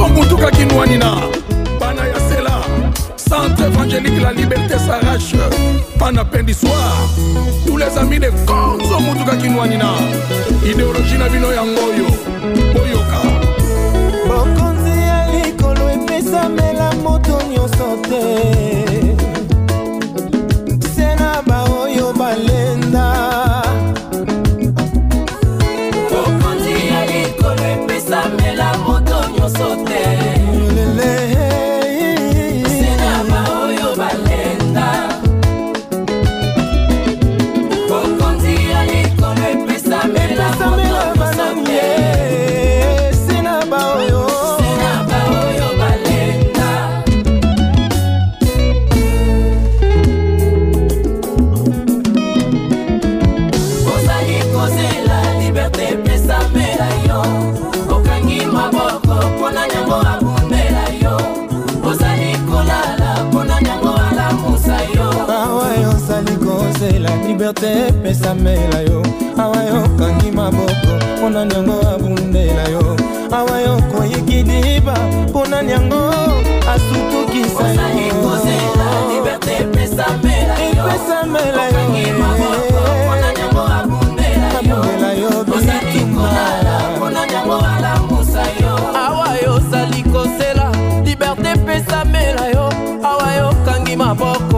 so mutuka kinwanina bana ya sela centre évangélique la liberté s'arrache pana pendissoir tous les amis de konzo mutuka kinwanina idéologie na bino yango oyo boyoka bokonzi ya likolo epesamela moto nyonso te te epesamela yo awa yo okangi maboko mpona niango abundela yo awa yo okoyiki diba mpona niango asukukisa epesamela yoabundela yo awa yo ozali kosela liberte epesamela yo awa yo okangi maboko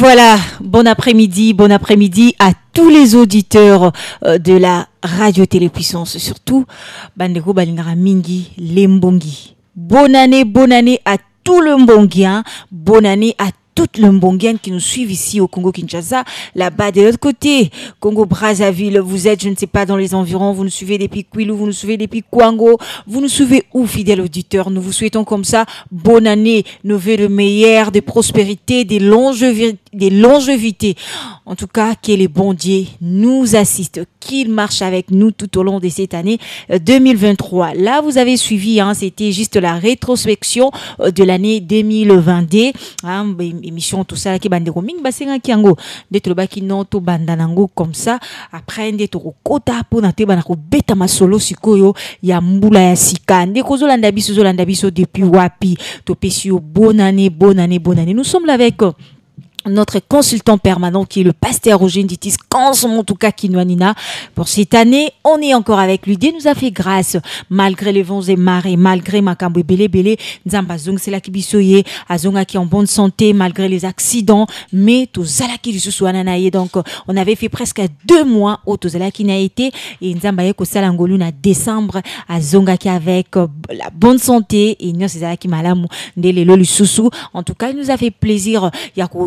voilà, bon après-midi, bon après-midi à tous les auditeurs euh, de la radio Télépuissance, surtout Bandego Balingara Mingi, Lembongi. Bonne année, bonne année à tout le mbongien, hein. bonne année à le monde qui nous suivent ici au Congo-Kinshasa, là-bas de l'autre côté, Congo-Brazzaville, vous êtes, je ne sais pas, dans les environs, vous nous suivez depuis Quilou, vous nous suivez depuis Kwango, vous nous suivez où, fidèle auditeur? Nous vous souhaitons comme ça, bonne année, nos vœux de meilleur, de prospérité, des longues des longévités. En tout cas, que les bondiers, nous assistent qu'ils marchent avec nous tout au long de cette année 2023. Euh, Là, vous avez suivi, hein, c'était juste la rétrospection euh, de l'année 2020 Hein, ben, émission tout ça qui bande ko mingi qui kiango de to baki non tout bande nango comme ça après nde to kota pona te bana ko beta masolo sikoyo ya mbula ya sika nde ko zolanda biso depuis wapi to pesi yo bonne année bon année bonne année nous sommes là avec euh, notre consultant permanent qui est le pasteur en Ditis cas Kinwanina. Pour cette année, on est encore avec lui. Dieu nous a fait grâce, malgré les vents et marées, malgré Bélé. Bele Bele, Nzamba Zung Selakibisoye, Azonga qui est en bonne santé, malgré les accidents, mais Tozalaki Lisusuananaye. Donc, on avait fait presque deux mois au Tozalaki n'a été, et Nzamba Yeko n'a décembre, Azonga qui avec euh, la bonne santé, et Nyon Sezalaki Malamu, Ndele Lolu En tout cas, il nous a fait plaisir. Yako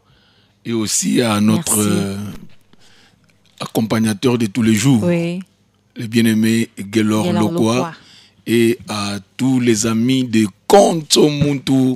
et aussi à notre euh, accompagnateur de tous les jours, le bien-aimé Gelor Lokwa, et à tous les amis de Konto Muntu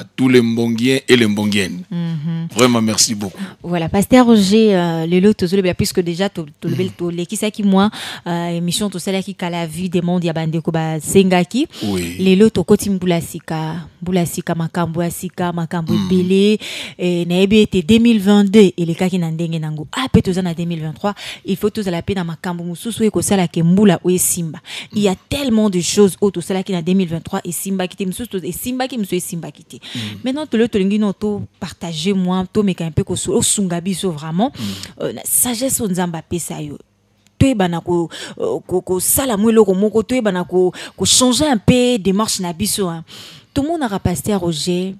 à tous les Mbongiens et les Mbongiennes. Mhm. Vraiment, merci beaucoup. Voilà, Pasteur Roger, euh, les lots puisque déjà tous mhm. les qui qui moi euh, émission to celle qui la vie des mondes a bande ko ba sengaki. qui les lots to koti mbulasika, mbulasika makambo asika, makambo mhm. belé et na ebi 2022 et les kaki na ndenge nango. Ah pe na 2023, il faut la pe na makambo mususu e ko sala ke mbula ou simba. Il y a tellement de choses au to cela qui na 2023 et simba qui kité mususu et simba qui mususu e simba kité. Mm. maintenant partagé, to partage mwa tomeka mpe un peu, vraiment mm. euh, sagesse on nzambe apesa yo toyebana kosala euh, mwa eloko moko ko changer un peu démarche na biso hein. passé à roger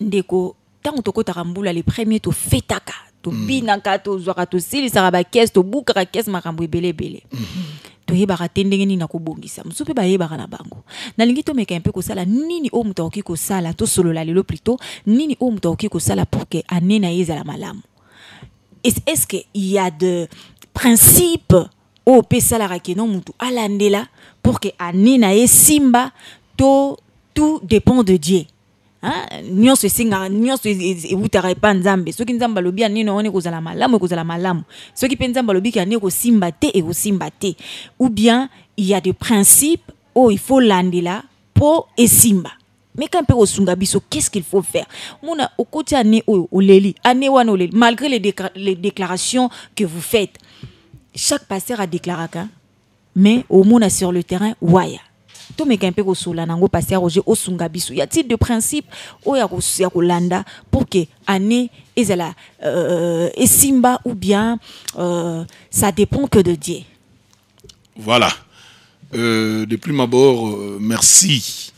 tu te tu mbula le premier tu mm. tobinaka tozwaka tosilisaka tu mm toyebaka te ndenge nini akobongisa mosusu mpe bayebaka na bango nalingi tomeka mpe kosala nini oyo moto akoki kosala tosolola lelo plutôt nini oyo moto akoki kosala pour ke ane na ye ezala malamu est-ce que ya de principe oyo mpe esalaka keno motu alandela pour ke ane na ye simba to tout dépend de dieu Hein? nyonso esingaa nyonso ewutaka e, e, epa nzambe soki nzambe alobi anini ooni ekozala malamu ekozala malamu soki mpe nzambe alobiki ani ekosimba te ekosimba te ou bien il y a des principes oyo il faut landela mpo esimba quand mpe kosunga biso qu'est-ce qu'il faut faire mona okoti ane oyo oleli ane wana oleli malgré les, décla les déclarations que vous faites chaque pasteur a déclaraka hein? mais omona sur le terrain waya tomeka mpe kosolana yango parce ya roger osunga biso ya titre de principe oyo ya kolanda pour que année ezala euh, esimba ou bien euh, ça dépend que de dieu voilà euh, de prime euh, merci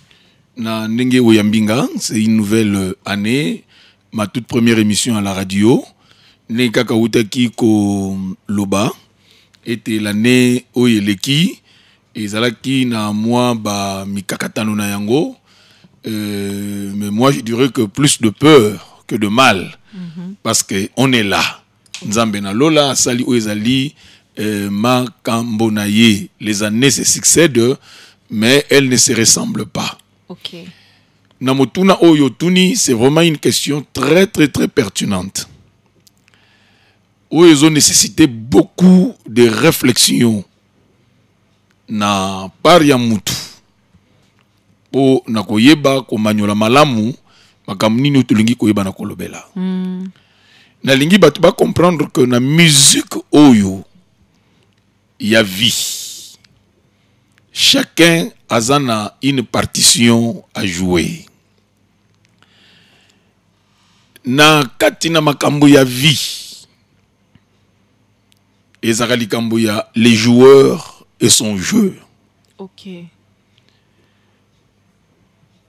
na ndenge oyambi nga c'est une nouvelle euh, année ma toute première émission à la radio ndenge kaka outaki koloba ete l'année oyo eleki ezalaki na na yango euh, mais moi je dirais que plus de peur que de mal mhm. parce que on est là lola euh, les années se succèdent mais elles ne se ressemblent pas okay. na c'est vraiment une question très très très pertinente ont nécessité beaucoup de réflexions na par ya mutu po na koyeba komanyola malamu makambo nini tolingi koyeba na kolobela mm. nalingi bato comprendre que na musique oyo ya vie chacun aza na une partition a jouer na Katina na makambo ya vie ezalaka likambo ya les joueurs et son jeu.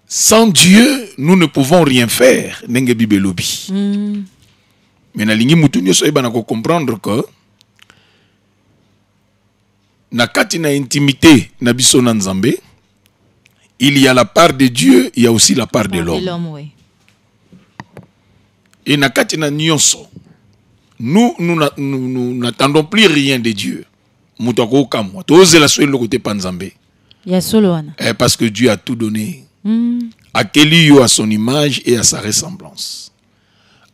Sans Dieu, nous ne pouvons rien faire. Nenge bibelobi. Hmm. Mais nalingi mutunyo nyoso na comprendre que na kati na intimité na biso nzambe, il y a la part de Dieu, il y a aussi la part de l'homme. Et na kati na nyonso, nous nous n'attendons plus rien de Dieu moto akokamwa tozela so eloko te ya solo wana eh, parce que dieu a tout donné mm. akeli yo à son image et à sa ressemblance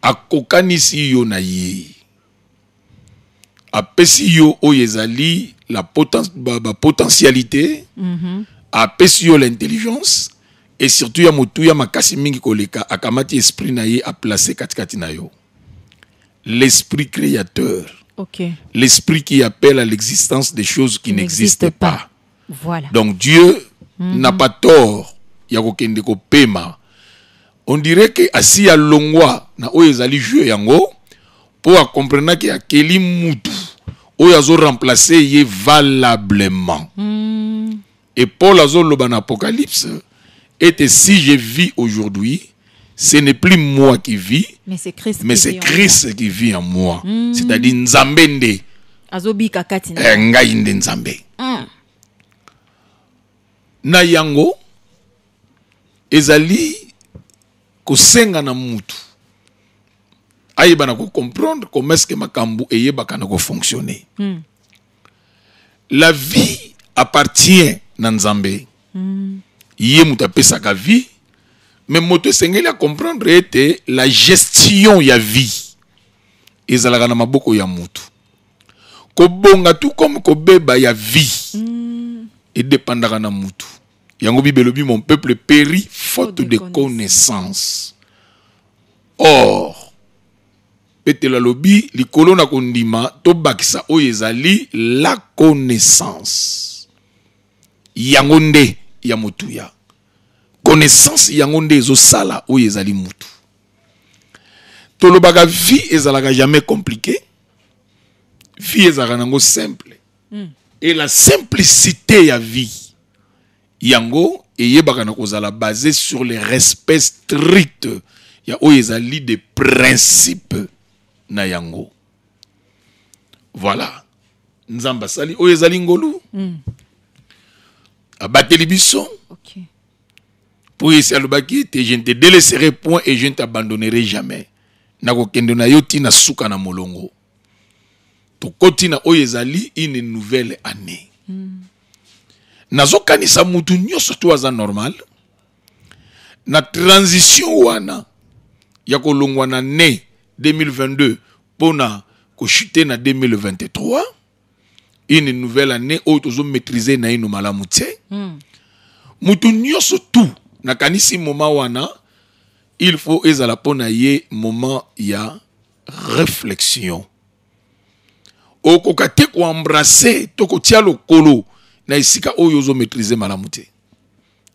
akokanisi yo na ye apesi yo oyo la ba, potentialité mm apesi yo l'intelligence et surtout ya motu makasi mingi koleka akamati esprit na ye aplace katikati na l'esprit créateur L'esprit qui appelle à l'existence des choses qui n'existent pas. Donc Dieu mhm. n'a pas tort. pema. On dirait que assis à longwa na oyo ezali jeu yango pour a comprendre que y mutu oyo qui remplacer est valablement. Mhm. Et Paul la loba en Apocalypse était si je vis aujourd'hui, ce n'est plus moi qui vis, mais c'est Christ, qui, vit en moi. Hmm. C'est-à-dire Nzambende. Azobi katina. Eh, Ngai nde Nzambe. Hmm. Na yango ezali kosenga na mutu. ayeba na ko comment est-ce que makambo eyebaka ko fonctionner. Hmm. la vie appartient na nzambe mm. ye pesa vie mais moto esengeli comprendre était la gestion ya vie ezalaka na maboko ya Ko bonga tu comme beba ya vie mm. Et dépendra na mutu. yango bible mon peuple périt faute de, connaissance or petelo alobi likolo na kondima to bakisa oyezali, la connaissance yango nde ya connaissance yango nde sala ou ezali mutu baga vie ezalaka jamais compliqué vie ezalaka nango simple hmm. et la simplicité ya vie yango yeba na kozala basé sur le respect strict ya ou ezali de principes na yango voilà Nzamba sali ou ezali ngolu mm je ne te délaisserai point et je ne t'abandonnerai jamais kendo na yoti na suka na molongo koti na oyezali une nouvelle année Na hmm. nazokanisa mutu nyoso to aza normal na transition wana ya ne 2022 ko chuter na 2023 une nouvelle année où maîtrisée naino malamu tout nakanisi moment wana il faut ezala mpo na ye ya réflexion okoka te koembrase to kotia lokolo na isika oyo maîtriser malamu te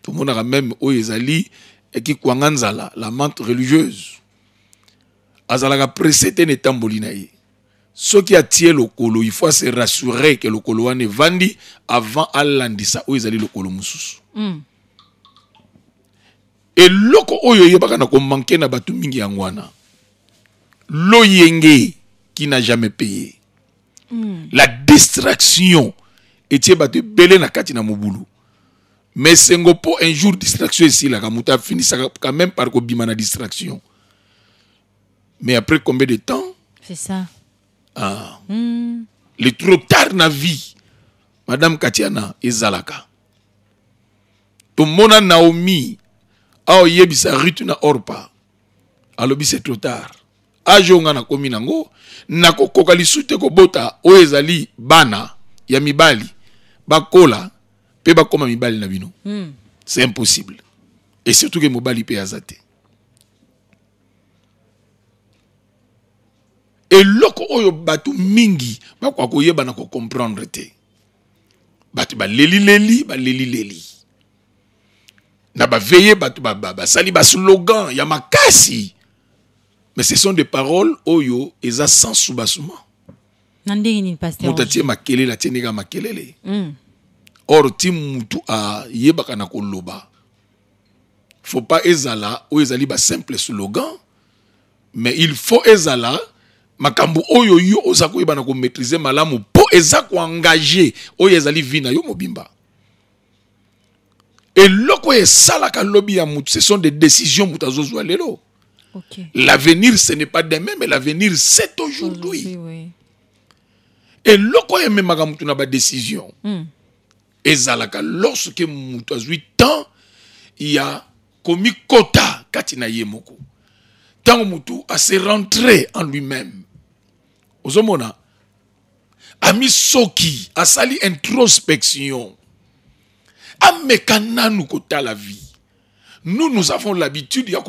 tomonaka même oyo ezali ekikwanga nzala la mante religieuse azalaka presse te na etamboli na ye soki atie lokolo il faut se rassurer ke lokolo wana evandi avant alandisa oyo ezali lokolo mosusu mm eloko oyo eyebaka na komanke na bato mingi yango loyenge qui n'a jamais payé hmm. la distraction etie bato ebele na kati na mobulu mais sengo un jour distraction esilaka moto afinisaka quand même par kobima na distraction mais après combien de temps c'est ça ah. Hmm. le trop tard na vie madame katiana monde tomona naomi aoyebisa ritu na orpa alobi se trotard age oyo ngai nakomi nango nakokoka lisu te kobota oyo ezali bana ya mibali bakola mpe bakóma mibali na bino mm. c'est impossible et surtout ke mobali mpe aza te eloko oyo bato mingi bakoka koyebana kocomprendre te bato balelileli balelileli na ba sali ba slogan ya makasi mais ce sont des paroles oyo eza sans sous na ndenge nini pasteur moto atie makelele atie ndenge ya makelele mm. or ti mutu ayebaka na koloba faut pas ezala oyo ezali simple slogan mais il faut ezala makambo oyo yo oza koyeba na komaîtrise malamu mpo eza koengage oyo ezali vi na yo mobimba et lobi ya ce sont des décisions muta lelo l'avenir ce n'est pas demain mais l'avenir c'est aujourd'hui oui. eloko même ememaka mutu na décision hmm. lorsque mutu tant temps a komikota kota katina ye moko ntango mutu se rentré en lui-même ozomona a sali introspection amekananu la vie nous nous avons l'habitude ya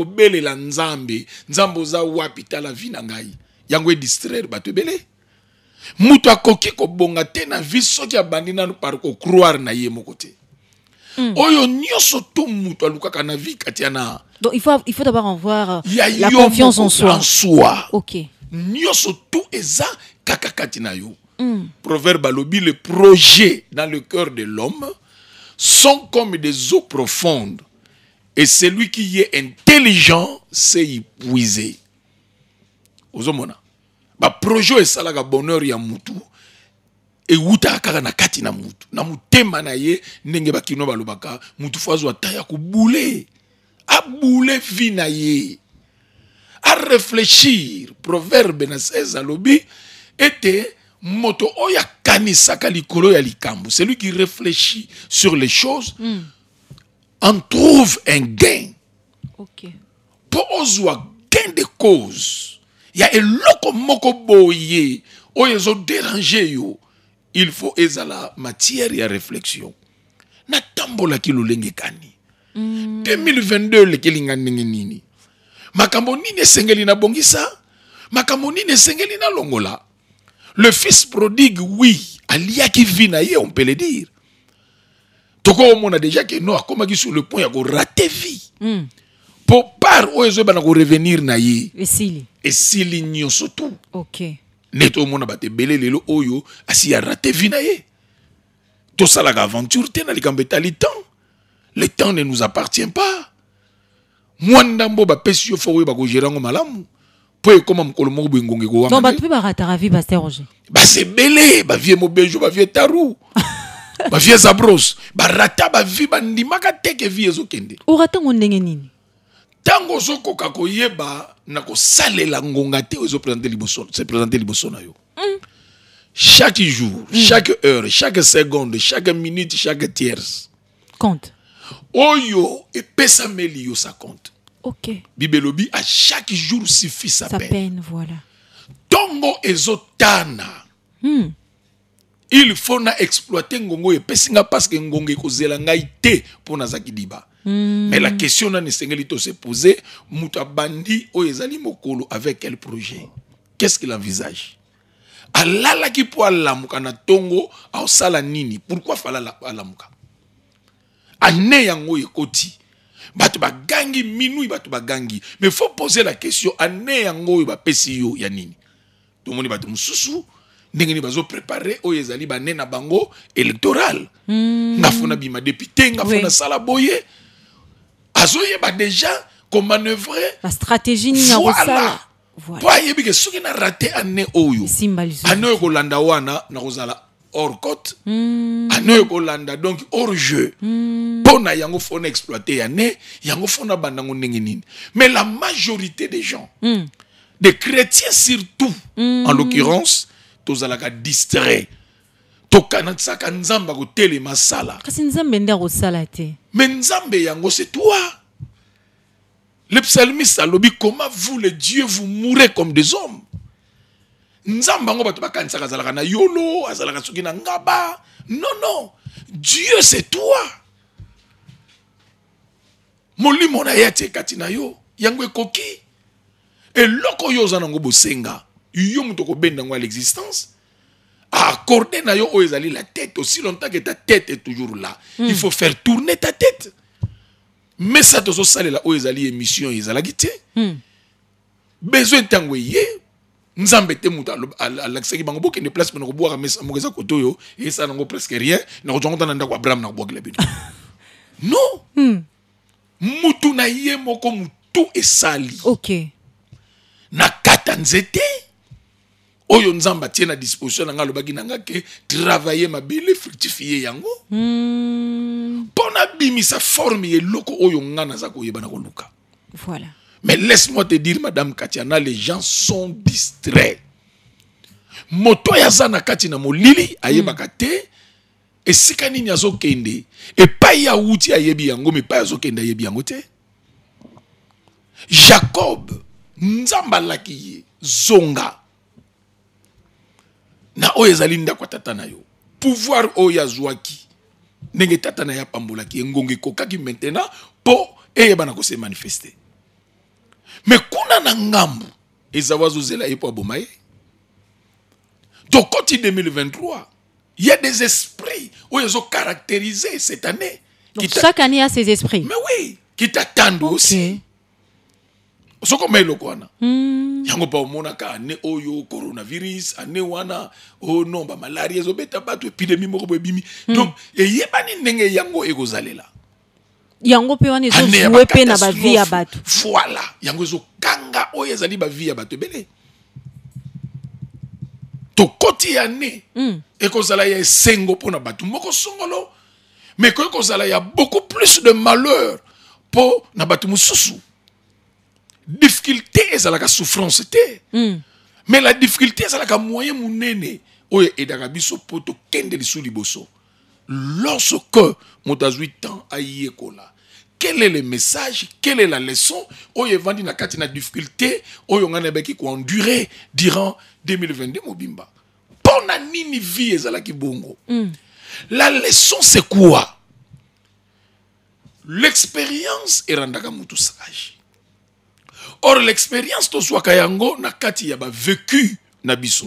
la nzambe nzambe za wapi la vie na ngai yango edistraire bato ebele moto akoki ko bonga tena vie soki abandi nanu par na ye moko te mm. oyo nyonso to moto alukaka na vie kati yana Donc il faut, il faut d'abord en voir euh, la confiance en soi. En soi. Ok. Nyonso to eza kaka kati na yo. Mm. Proverbe alobi le projet dans le cœur de l'homme sont comme des eaux profondes, et celui qui est intelligent sait y puiser. ozomona baproje oyo esalaka bonheur ya mutu wuta kaka na kati na mutu na mutemana na ye ndenge bakino balobaka mutu fazwa taya ku ya A abule vi na réfléchir. proverbe na 16 alobi était moto oya kanisaka likolo ya likambo celui qui réfléchit sur les choses mm. en trouve un gain okay. ozwa gain de cause ya eloko moko boye oyo ezodérange yo il faut ezala matière ya réflexion natambolaki lolenge kani mm. 2022 lekelinga ndenge nini makambo nini esengeli nabongisa makambo nini esengeli nalongola le fils prodigue, oui, qui aliaki na on peut le dire. Toko on a déjà que non, comme sur le point de rater vie. Hmm. Pour par où qu'il va revenir na ye. Et si et si a surtout. OK. Neto mona bate belé lelo oyo asi a raté vie na Tout ça la aventure les likambeta le temps. Le temps ne nous appartient pas. Mwandambo ba pesio fo ba ko gérer mpo ekóma mokolo moko boye ngonge kowana C'est mpe barataka vie paster roger basi ebele bavie mobejo bavie taru bavie zabros barata bavie bandimaka que vie ezokende Tango ndenge nini ntango ozokoka sale na kosalela ngonga te ezoprésente liboso na yo hmm. chaque jour hmm. chaque heure chaque seconde chaque minute chaque tierce compte oyo meli yo sa compte Ok. Bibelobi à chaque jour suffit sa, sa peine. voilà. Tongo ezotana hmm. il faut na exploiter ngongo et nga parce que ngongo ekozela ngai te pour nazaki diba. Hmm. mais la question n'a nani to se pose Muta bandi o ezali mokolo avec quel projet qu'est-ce qu'il envisage alalaki la alamuka na au aosala nini pourquoi fala alamuka ane yango oyo koti bato bagangi minui bato bagangi mais faut poser la question ane yango ba bapesi yo ya nini tomoni batu mususu ndenge nini bazoprépare oyo ezali bane na bango électoral mm. ngafo nabima député ngafo oui. nasala boye ba déjà stratégie bastratégie nini voilà po ayebi ke suki na rate ane oyo ane oyo kolanda wana nakozala hors côte anoyo hmm. kolanda donc hors jeu mpo hmm. yango faut exploiter exploite yango fo na bandango mais la majorité des gens hmm. des chrétiens surtout en l'occurrence tous distrait tokanatisaka distraits akotelema asala kasi nzambe nde akosala te mais nzambe yango c'est toi le psalmiste alobi comment vous les dieux vous mourrez comme des hommes nzambe yango bato bakanisaka azalaka na yolo azalaka ngaba non non dieu c'est toi molimo na ye ati na yo yango ekoki Et oyo oza nango bosenga yo moto okobenda yango ya l'existence accordé na yo oyo ezali la tête aussi longtemps que ta tête est toujours là il mm. faut faire tourner ta tête sa tozosalela oyo ezali émission ezalaki te mm. besoin ntango eye nzambe te mutu alakisaki bango bokende place mpona kobwaka mesa moko eza kote oyo eyesala nango presque rien nakozwa ngo ta na ndako abraham nakobwakela bino no hmm. mutu na ye moko mutu esali na kata nzete oyo nzambe atie na disposition na ngai alobaki na ngai ke travaille mabele fructifie yango hmm. mpo mm. forme ya eloko oyo ngai naza koyeba na koluka voilà Mais laisse-moi te dire, Madame Katiana, les gens sont distraits. Moto yazana katina molili et hmm. te esika nini azokende epai awuti ayebi yango me azokende ayebi jacob nzambalaki zonga na oyo zalinda kwa yo pouvoir oyo zouaki, nenge tatana na ye apambolaki maintenant po eyebana kose manifeste mais kuna na ngambu eza wazozela ye mpo aboma ye côté 2023 il y a des esprits où ils ont caractérisé cette année. Donc chaque année a ses esprits. Mais oui, qui t'attendent okay. aussi. soko mai wana mm. yango mpa omonaka ane oyo coronavirus ane wana o non bamalaria ezobeta bato epidemi moko boyebimi mm. donc eyebani ndenge yango ekozalelaka yango mpe wana ezozwe mpe na bavi ya bato voilà yango ezokanga oyo ezali bavi ya bato ebele tokoti ya ne mm. ekozala ya esengo mpona bato moko songolo mais kozala ya beaucoup plus de malheur mpo na bato mosusu difficulté ezalaka souffrance te mm. mais la difficulté ezalaka moyen monene oyo edaka biso mpo tokende lisu liboso lorsque motazui temps à kola quel est le message quelle est la leçon Oyevandi Vandi na kati na difficulté oyo beki nayebaki durant 2022 mobimba Pona na nini vie qui bongo hmm. la leçon c'est quoi l'expérience est mutu sage or l'expérience tozwaka kayango na kati ya vécu na biso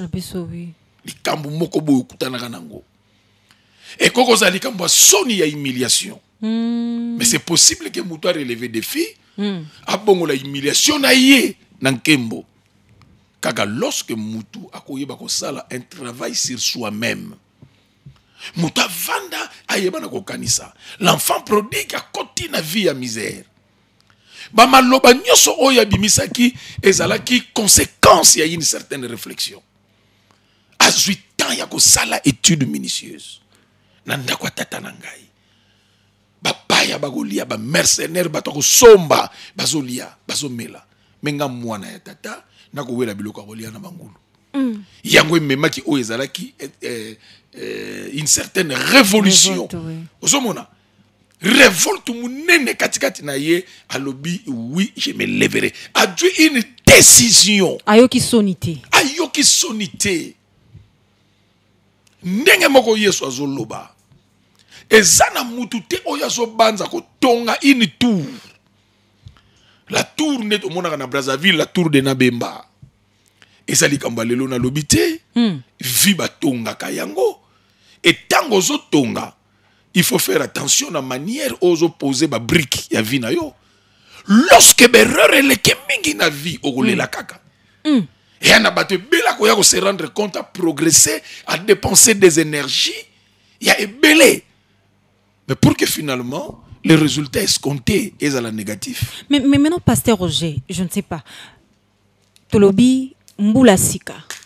likambo moko boye na et quand on a dit y a humiliation. Hmm. Mais c'est possible que Moutoua relevé des Mm. A bon la humiliation na yé nan kembo. Kaga lorsque Moutou a koyé bako sala un travail sur soi-même. Moutou vanda a yébana kanisa. L'enfant prodigue a koti na vie à misère. o ya bimisaki ezala ki conséquence ya une certaine réflexion azwi tant ya sala étude minutieuse na ndako ya tata na ngai bapaya bakolia bamercenaire bato batako somba. bazolia bazomela Menga mwana ya tata nakowela biloko ya kolia na bangulu mm. yango ememaki oyo ezalaki eh, eh, une certaine révolution ozomona révolte monene katikati na ye alobi oui je me leverai adui une décision ayoki soni te ayoki soni te ndenge moko yesu azoloba eza na mutu te oyo azobanza kotonga une tour la tour nde tomonaka na brazzaville la tour de nabemba eza likambo ya lelo nalobi te mm. vi batongaka yango entango ozotonga il faut faire attention na manière oyo ozopose babrike ya vi na yo loske berreur le mingi na vi okolela hmm. kaka hmm. Et eya na bato ebela koya se rendre compte a progresser à dépenser des énergies ya ebele mais pour que finalement, les résultats escomptés est à la négative. Mais, mais, maintenant, Pasteur Roger, je ne sais pas. Tolobi, Mboula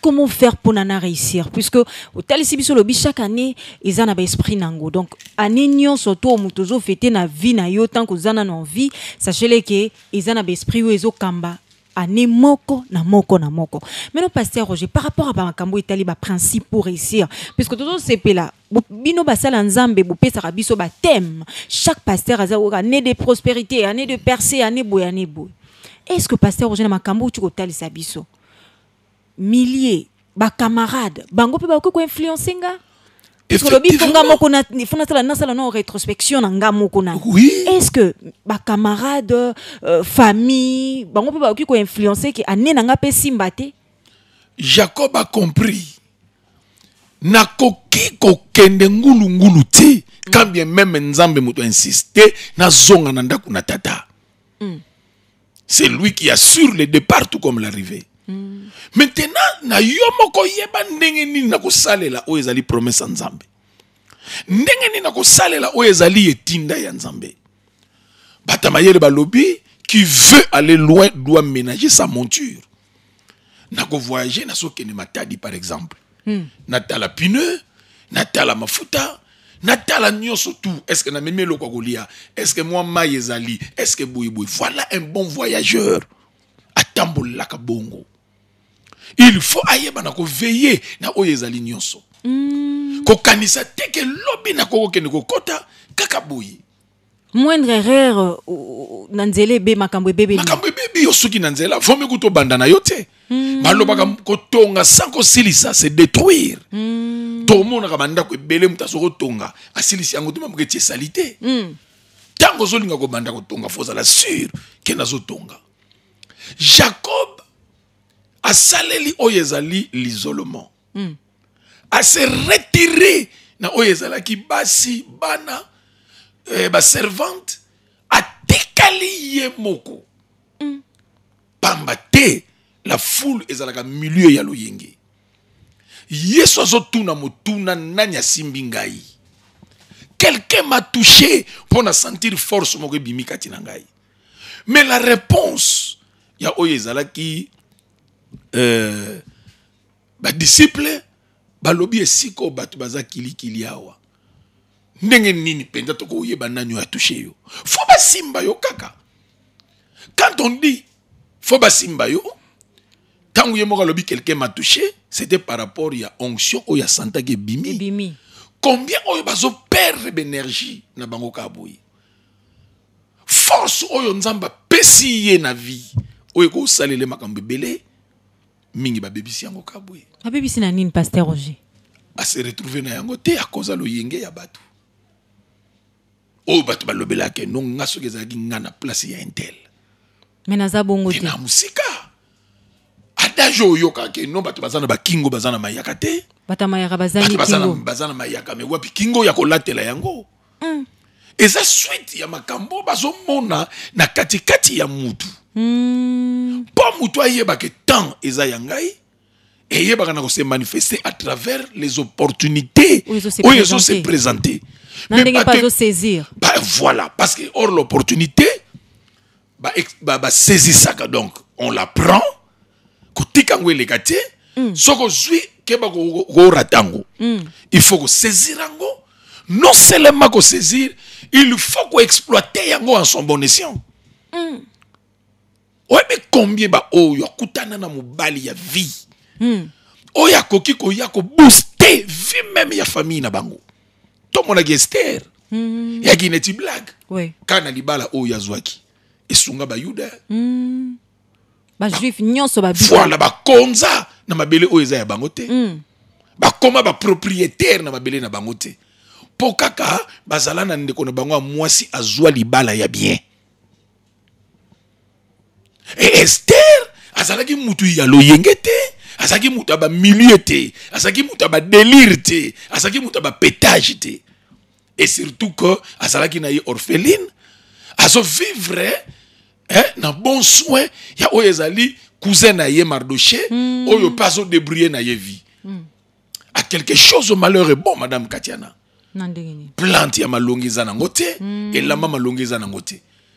Comment faire pour Nana réussir Puisque au Talisibiso chaque année, ils ont un esprit nango. Donc, année nyon, surtout au toujours fêter na vie, na yo, tant que zana envie, vie, sachez-le que ils ont un esprit où ils ont kamba année moko na moko na moko maintenant pasteur roger par rapport à bamakambo ba principe pour réussir puisque tozosepela bino basala nzambe bopesaka biso bah, thème chaque pasteur a une oh, année de prospérité année de percée année boye année boye est ce que pasteur roger na makambo outi kotalisa biso ba camarades, bango ba ko koinfluence nga tolobi mpo nga moko funa tala nasala na rétrospection na nga moko na oui. est ce que bacamarade euh, famille bango mpe bakoki koinfluence ke ane na nga mpe simba te jacob a compris. nakoki kokende ngulungulu te quand bien même nzambe moto insiste nazonga na ndako na tata mm. c'est lui qui assure le départ tout comme l'arrivée Mm. maintenant na yo moko yeba ndenge nini nakosalela oyo ezali promese ya nzambe ndenge nini nakosalela oyo ezali etinda ya nzambe bato mayele balobi qui veut aller loin doit ménager sa monture voyager na sokene matadi par exemple mm. natala pineux natala mafuta natala nyonso tout est ce que namemi eloko ya kolia est ce que mwa mai ezali est ce que boyeboye voilà un bon voyageur atambolelaka bongo il faut ayeba na veiller, na oyo ezali nyonso mm. kokanisa teke lobby na ko kota kaka bui. moindre erreur euh, na be makambwe makambo Makambwe makambo yosuki nanzela. Fome na bandana yote. kuta na yote. te hmm. silisa kotonga sans kosilisa se détruire mm. tomonaka kwe ebele moto azokotonga asilisi yango te mamoka eti ko banda ko tonga la sûr ke na zo tonga jacob asaleli oyo ezali l'isolement hmm. se retirer na oyo ezalaki basi bana eh, servante atikali ye moko hmm. pamba te la foule ezalaka milieu ya loyenge yesu azotuna motuna nani asimbi ngai quelqu'un m'a touché pour na sentir force moko ebimi kati mais la réponse ya oyo ezalaki euh, ba disciple, balobi esiko oyo bato baza kili awa ndenge nini toko uye nanyo oyo touché yo fo simba yo kaka quand on dit fo simba yo tangu ye moko lobi quelqu'un touché. c'était par rapport ya onction a santa ke Bimi. Bimi. combien oyo bazoperdre d'énergie na bango kaka boye force oyo nzambe apesi ye na vie oyo ekosalela makambo ebele mingi babebisi yango kabwe babebisi na nini paster roger aseretrouve ah, na yango te akoza loyenge ya bato oyo bato balobelaka enongo nga soki ezalaki nga na place ya intel me naza bongo te na mosika adage oyo oyokaka bato baza na bakingo baza na mayaka te bato mayaka baza na mayaka me wapi kingo ya kolatela yango mm. eza swite ya makambo bazomona na katikati ya mutu mm. mpo moto ke temps eza ya et eyebaka na kose manifester à travers les opportunités où pas se de saisir. Bah voilà parce que hors l'opportunité bah bah ba, ça. donc on la prend kotika yango le gâté. Hmm. soko zui keba go yango hmm. il faut saisir ango, non seulement saisir, il faut koexploite yango en son bon escient mm oyebi combien baoyo akutana na mobali ya vie mm. oyo ya koya booster vie même ya famille na bango tomonaki ester hmm. Ya yaki neti blague oui. ka na libala oyo azwaki esunga bayuda ba hmm. bajuif nyonso Ba bakonza na mabele oyo eza ya bango te hmm. koma bakoma propriétaire na mabele na bango te mpo kaka bazala na ndeko na bango ya mwasi azwa libala ya bien et Esther, azalaki mutu ya loyenge te azalaki mutu ya bamilieu te azalaki mutu ya te azalaki mutu ya te et surtout que azalaki na ye orpheline vivre, hein, na bon soin ya oyo ezali cousin na ye mardoché mm. oyo mpe na ye vie hmm. a quelque chose au malheur est bon madame katiana plante ya malongi eza nango te mm. elamba malongi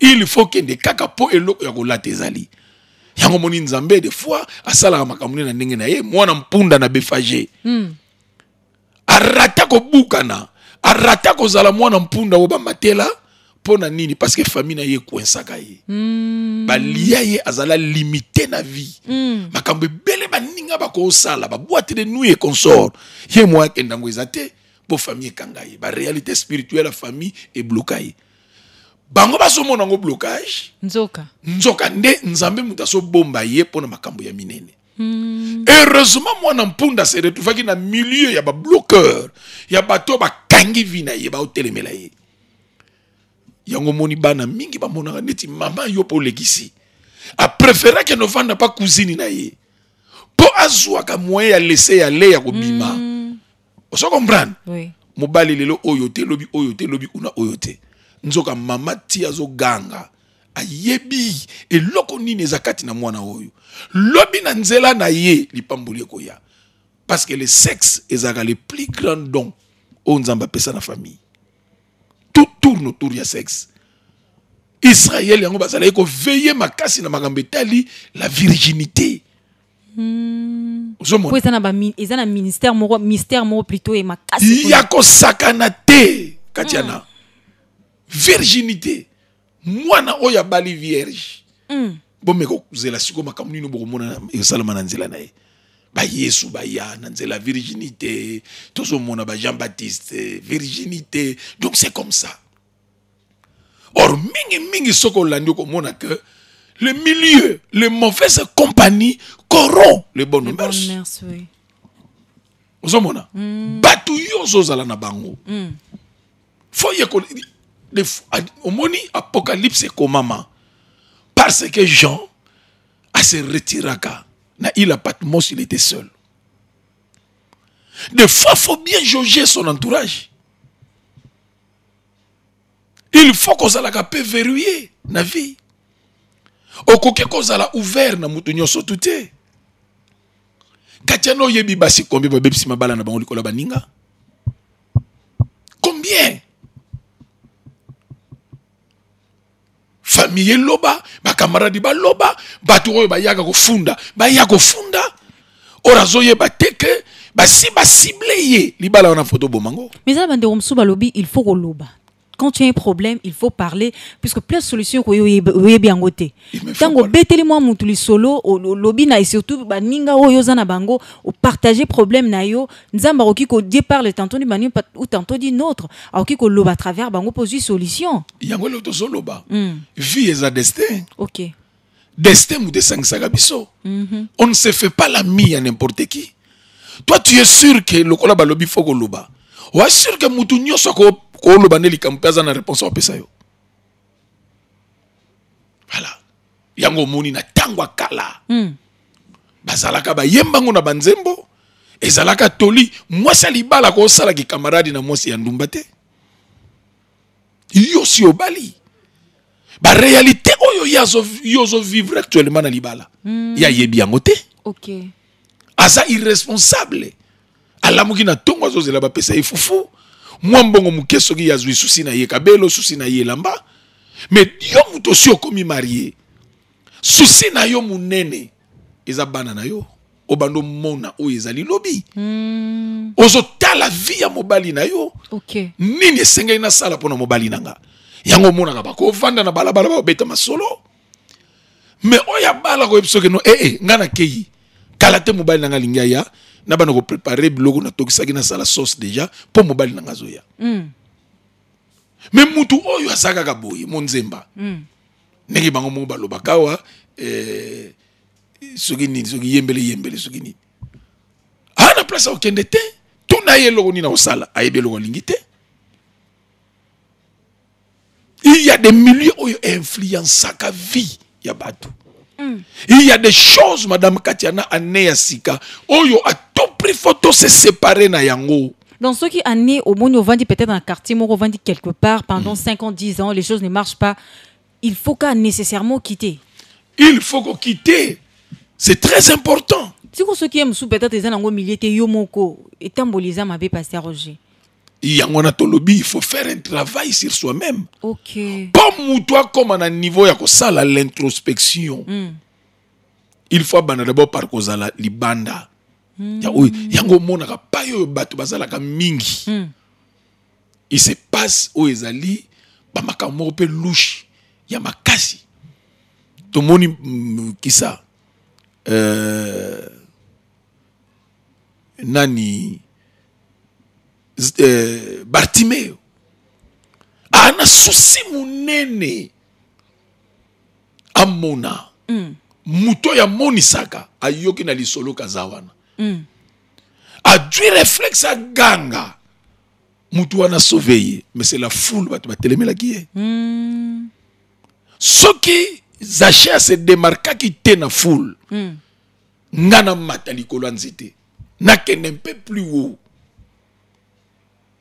il faut kende kaka po eloko ya kolata tezali yango moni nzambe des fois asala makamuni na ndenge na ye mwana mpunda na befage mm. arata bukana. arata zala mwana mpunda uba matela, po na nini que famina na ye ekwensaka ye mm. balia ye azala limite na vie mm. ba ko sala, ba babwate de nui konsor. ye mwa kenda yango eza te mpo fami ekanga spirituelle la fami ebloka ye bango bazomona yango blocage nzoka nzoka nde nzambe mutaso bomba ye pona na makambo ya minene mm. heureusement mwana mpunda se retrouvaki na milieu ya babloqueur ya bato bakangi vina na ye baotelemela ye yango moni bana mingi bamonaka neti mama yo po olekisi apréféraki novanda mpa kuzini na ye mpo azwaka moyen ya lese ya le ya kobima mm. oso comprendre oui. mobali lelo oyo te lobi oyo te lobi una oyo te nzoka mama ti ganga ayebi eloko nini na mwana lobi na nzela na ye parce que le sexe le plus grand don onzamba na famille tout tourne autour ya sexe Israël, yango ko veiller makasi na makambo la virginité mm. la na ministère moko mystère moko plutôt ya a ya te katiana ah virginité mwana oyo Bali vierge hmm. Bon mm. bomeka kozela sikoyo makambo nini bokomona esalama na nanzela na ye bayesu baya ya nanzela virginité ba Jean baptiste virginité donc c'est comme ça or mingimingi comme on a que le milieu les mauvaises compagnies corrompt le bonnes mœurs oui. ozomona mm. yo, zo ozala na bango hmm. Faut fo omoni ah, apocalypse maman parce que jean A se retiré Il na pas de mots, il était seul des fois il faut bien juger son entourage il faut kozalaka mpe verrouille la vie okoki la ouvert na que nyonso tu te kati yana oyebi basi combien babebisi mabala na bango likolo ya baninga combien famille loba, loba, bakamaradi ba loba ba touro ba yaga orazoye funda teke, ba si ba orazo ye libala la onafoto bomango mais eza romsu ba lobi, il faut loba quand tu as un problème, il faut parler, puisque plein de solutions que bien côté. Tant que moi mon solo, au lobby na et surtout bah ninga oh, na bango, au partager problème na yo, ko Dieu parle tantôt d'une manière ou tantôt d'une autre, ah, ko loba travers bango une solution. Yango solo ba. Hmm. Vie est un destin. OK. Destin ou destin mm-hmm. On ne se fait pas l'ami à n'importe qui. Toi tu es sûr que le faut ko loba. Ou sûr que mutu ko koloba nde likambo mpe aza na réponse bapesa yo voilà yango omoni na ntango ya kala mm. bazalaka bayembango na banzembo ezalaka toli mwasi ya libala kosalaki kamaradi na mwasi ya ndumba te yosi obali barealité oyo yo ozovivre actuellement na libala mm. ye ayebi yango te okay. aza irresponsable alamuki na ntongo azozela bapesa ye fufu mwa mbongo moke soki azwi susi na ye kabelo susi na ye elamba me yo moto osi okomi marie susi na yo monene eza bana na yo obanda omona oyo ezali lobi mm. ozotala vi ya mobali na yo okay. nini esengeli nasala mpo na mobali na nga yango omonaka bakovanda na balabala babeta masolo me oyo abala koyebi soki no ee eh, eh, ngai nakei kala te mobali na nga alingi aya na bana koprépare biloko natokisaki nasala sauce déjà mpo mobali nanga azoya me hmm. mutu oyo aza kaka boye monzemba hmm. ndenge bango moko balobaka awa eh, soki nini soki yembele yembele soki nini aa na place akokende te tuna ye eloko nini akosala ayebi eloko alingi te il y a des milliers oyo influensaka vie ya bato Mm. Il y a des choses, Madame Katiana, à Neyasika. Oyo, à tout prix, photo se séparer na yango. Dans ceux qui année au monde, on vendit peut-être dans un quartier, on vendit quelque part pendant 5 mm. ans, 10 ans, les choses ne marchent pas. Il faut qu'à nécessairement quitter. Il faut qu'on quitte. C'est très important. Si vous ceux qui aiment sous peut-être les années en milieu, et tambolisa ma pasteur Roger yango na tolobi il faut faire un travail sur soi-même Ok. okay. mpo motu akóma un niveau ya la l'introspection mm. il faut abanda d'abord par la libanda mm. ya oyo yango omonaka pai oyo bato bazalaka mingi mm. il se passe oyo oh, ezali bamakambo moko mpe lushe ya makasi tomoni mm, kisa euh, nani eh, bartimeo ana susi monene amona mm. ya oyo amonisaka ayoki na lisolo kazawana. A mm. adwi reflexe ganga, mutu wana mais c'est la foule bato batelemelaki ye mm. soki zache asedemarkaki te na foule mm. nga na mata likolo ya nzete nakende plus haut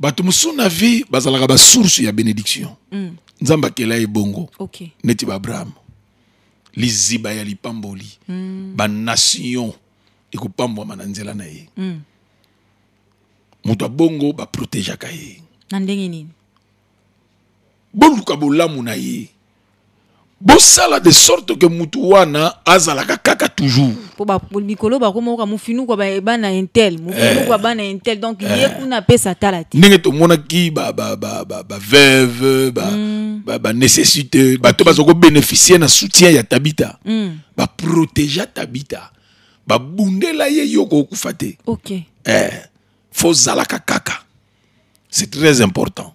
bato mosusu na vie bazalaka basource ya bénédiction mm. nzambe akela ye bongo okay. neti baabrahamu liziba ya lipamboli mm. banation ekopambwama na nzela na ye mm. moto abongo baprotegeaka ye na ndenge nini boluka bolamu na ye bosala de sorte que mutuana kaka toujours Pour mikolo bakomoka eh, intel eh. na intel donc tel. Il eh. tel. tu mm. bénéficier na soutien ya tabita mm. protéger tabita bundela ye yo Il faut zala kaka c'est très important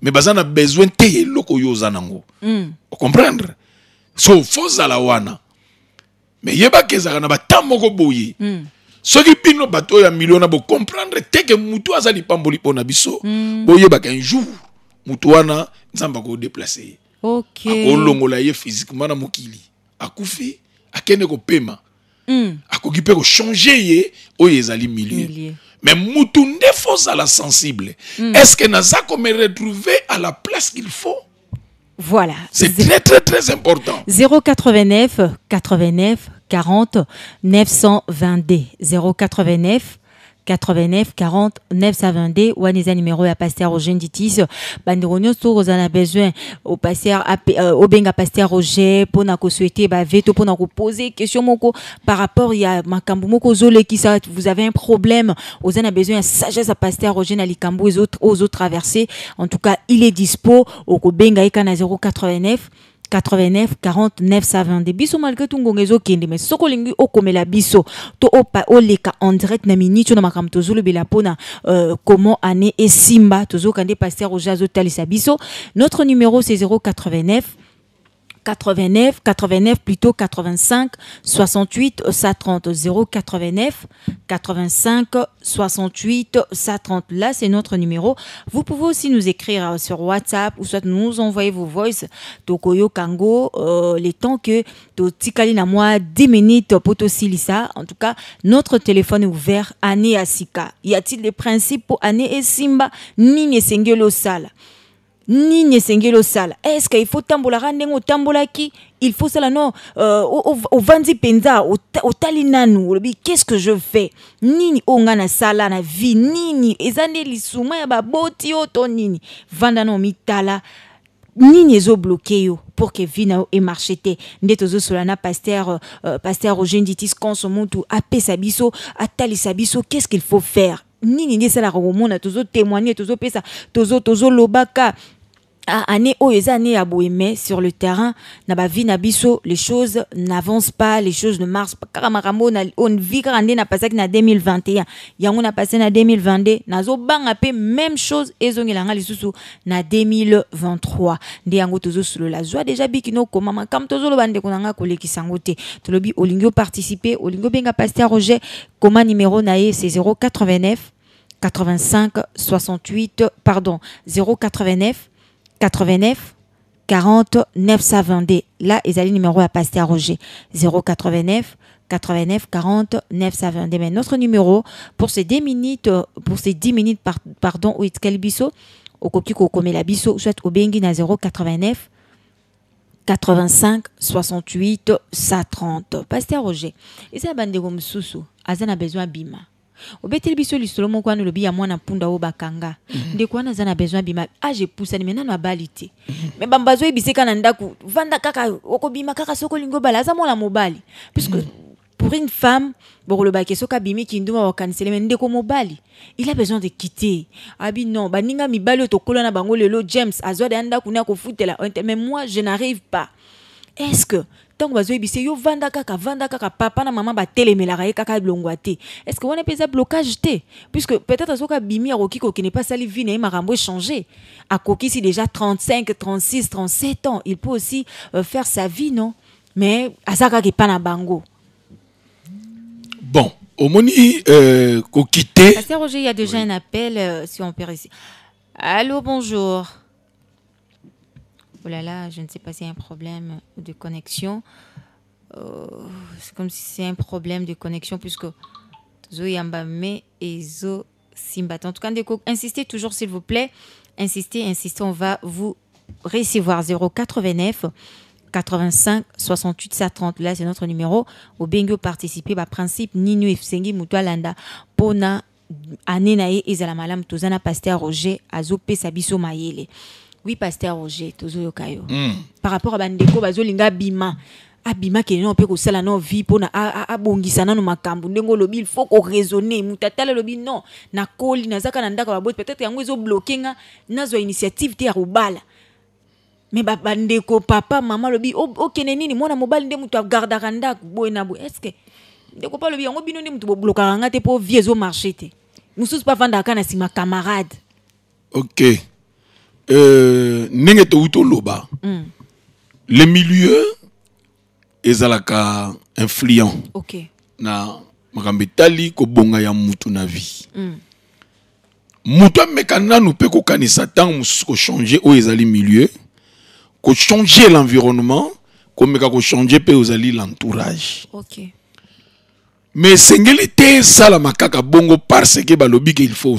mais baza na besoin te eloko oyo comprendre. nango mm. comprendre so wana mais yebaka ezalaka na batam moko boye mm. soki bino bato ya na te teke motu aza lipamboli pamboli na biso mm. boyebaka un jour motu wana déplacer. Ok. ye okay. ye physiquement na mokili akufi ko pema. mm. akoki ko changer ye oyo ezali milieu, milieu mais ne à la sensible hmm. est ce que me retrouver à la place qu'il faut voilà c'est très très très important 089 89 40 920 920D 089 89 40 922 waneza numéro à pasteur Roger Nditis bandeko nyonso besoin au pasteur euh, benga pasteur Roger souhaiter, pour nous poser bah, poser question moko par rapport à Zole moko ça. vous avez un problème vous avez besoin à sagesse à pasteur Roger aux autres traversés. en tout cas il est dispo au ye à 089 89 49 savande biso malgré tungonga ezokende mais soki lingi okomela biso to opa oleka en direct na tu na to zulu bila pona euh, comment année esimba tozokande paster oja talisa biso notre numéro c'est 089 89, 89 plutôt 85, 68, 130, 089, 85, 68, 130. Là, c'est notre numéro. Vous pouvez aussi nous écrire euh, sur WhatsApp ou soit nous envoyer vos voices Tokoyo Kango, euh, les temps que Totikali na moi 10 minutes pour Tosilisa. En tout cas, notre téléphone est ouvert. Anne Asika. Y a-t-il des principes pour Anne et Simba? Sala nini esengeli osala eske ifo otambolaka ndenge otambolaki il faut sala non euh, ovandi mpenza otali nanu qu'est-ce que je fais nini oyo ngai na vie nini eza nde lisuma ya baboti oyo nini vanda na omitala nini ezobloke yo pour que vie na yo emarche te nde tozosola na paster euh, paster roger atali konso motu apesa biso qu'est-ce qu'il faut faire nini nde esalaka komona tozotémoigne tozopesa tozolobaka tozo année oh les années à mais sur le terrain na ba vie na les choses n'avancent pas les choses ne marchent pas Caramaramo, na on vit grandé na passé na 2021 yango na passé na 2022 na zo banga pe même chose ezongelanga lisusu na 2023 nde yango tozo solo la joie déjà bikino komama kam tozo loba koleki nanga koleki sangote te tolobi olingo participer olingi benga pasteur Roger comment numéro nae c'est 089 85 68 pardon 089 89 40 d Là, le numéro à passer à Roger. 089 89 40 d Mais notre numéro pour ces 10 minutes, pour ces 10 minutes, par, pardon, ou Bisso, au met la biso, souhaite au bengi na 089 85 68 130. Pasteur Roger. Et ça, bande de a besoin bima obeteli biso lisolo moko wana olobi ya mwana mpunda oyo bakanga mhm. ndeko wana aza na besoin abima age ah, epusani me nano abali te me bambazo oyebisa na vanda kaka okobima kaka soki olingi obala aza mwana mobali puisque pour une femme bokolobaki soki abimi kinduma bakanisele me ndeko mobali il a besoin de quitter abi ah, non baninga mibali oyo tokola na bango lelo james azwa da ya ndako ne akofutela mais moi je n'arrive pas est ce que ntango bazwa yebisa yo vanda kaka vanda kaka papa na mama batelemelaka ye kaka bilongwa te estce wana mpe eza blocage te puisque peut-être azoki abimi akoki kokende mpe asali vi na ye makambo echange akokisi déjà 35 36 37 ans il peut aussi euh, faire sa vie non mais aza kaka epa na bango bon omoni euh, kokite il y a déjà un appel euh, si on peut ici. allô bonjour Oh là je ne sais pas s'il y a un problème de connexion. Euh, c'est comme si c'est un problème de connexion puisque zo En tout cas, insistez toujours s'il vous plaît. Insistez, insistez, on va vous recevoir 089 85 68 130 là c'est notre numéro au bingo participer par bah, principe ninu pona e, pasteur roger Sabiso mayele oui Pasteur roger tozoyoka yo mm. par rapport à bandeko bazolinga abima non nano mpe kosala nano vie mpona abongisa nano makambo ndenge olobi faut koraisonne moto atala lobi non na koli na zaka na ndako baboti peut-être yango ezobloke nga zo initiative te ya Mais me bandeko papa mama lobi okene nini mona mobali ndemu tu agardaka ndako boye na Est-ce que ndeko pa lobi yango bino ndemu moto boblokaka nga te pour vie ezomarche te pas mpe avandaka na sima camarade ok euh, ndenge toyi mm. le milieu ezalaka influent Ok. na makambo ko kobonga ya mutu na vie mm. moto ameka nanu mpe kokanisa ntango ko changer au ezali milieu ko changer l'environnement ko ko changer pe ozali l'entourage Ok. mais singelité te esalama kaka bongo parce que balobi ke il faut au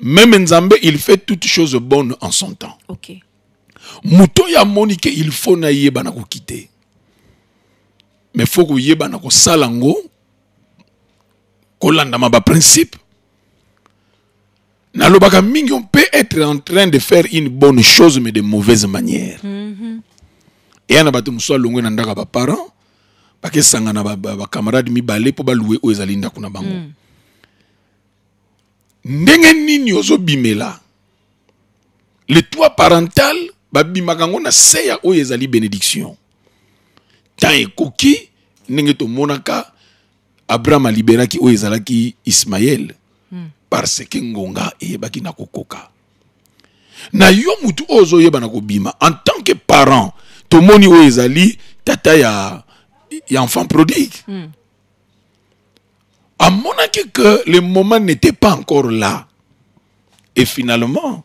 même Nzambe, il fait toutes choses bonnes en son temps. Ok. Mouto ya monique, il faut na yeba na quitter. Mais faut que yeba na ko salango, kolanda ma principe. Nalobaka mingi, on peut être en train de faire une bonne chose, mais de mauvaise manière. Mhm. Et on a battu moussa longwe nandaka ba parents, parce que sangana ba camarades mi balé pour ba louer ou ezalinda kuna bango. Mm ndenge nini ozobimela le toit parental babimaka yango na se ya oyo ezali bénédiction ntan ekoki ndenge tomonaka abraham aliberaki oyo ezalaki ismaele Ismaël hmm. parce ke ngonga eyebaki na kokoka na yo motu oyo ozoyeba na kobima en tant que parent tomoni oyo ezali tata ya, ya enfant prodigue hmm à mon avis que le moment n'était pas encore là. Et finalement,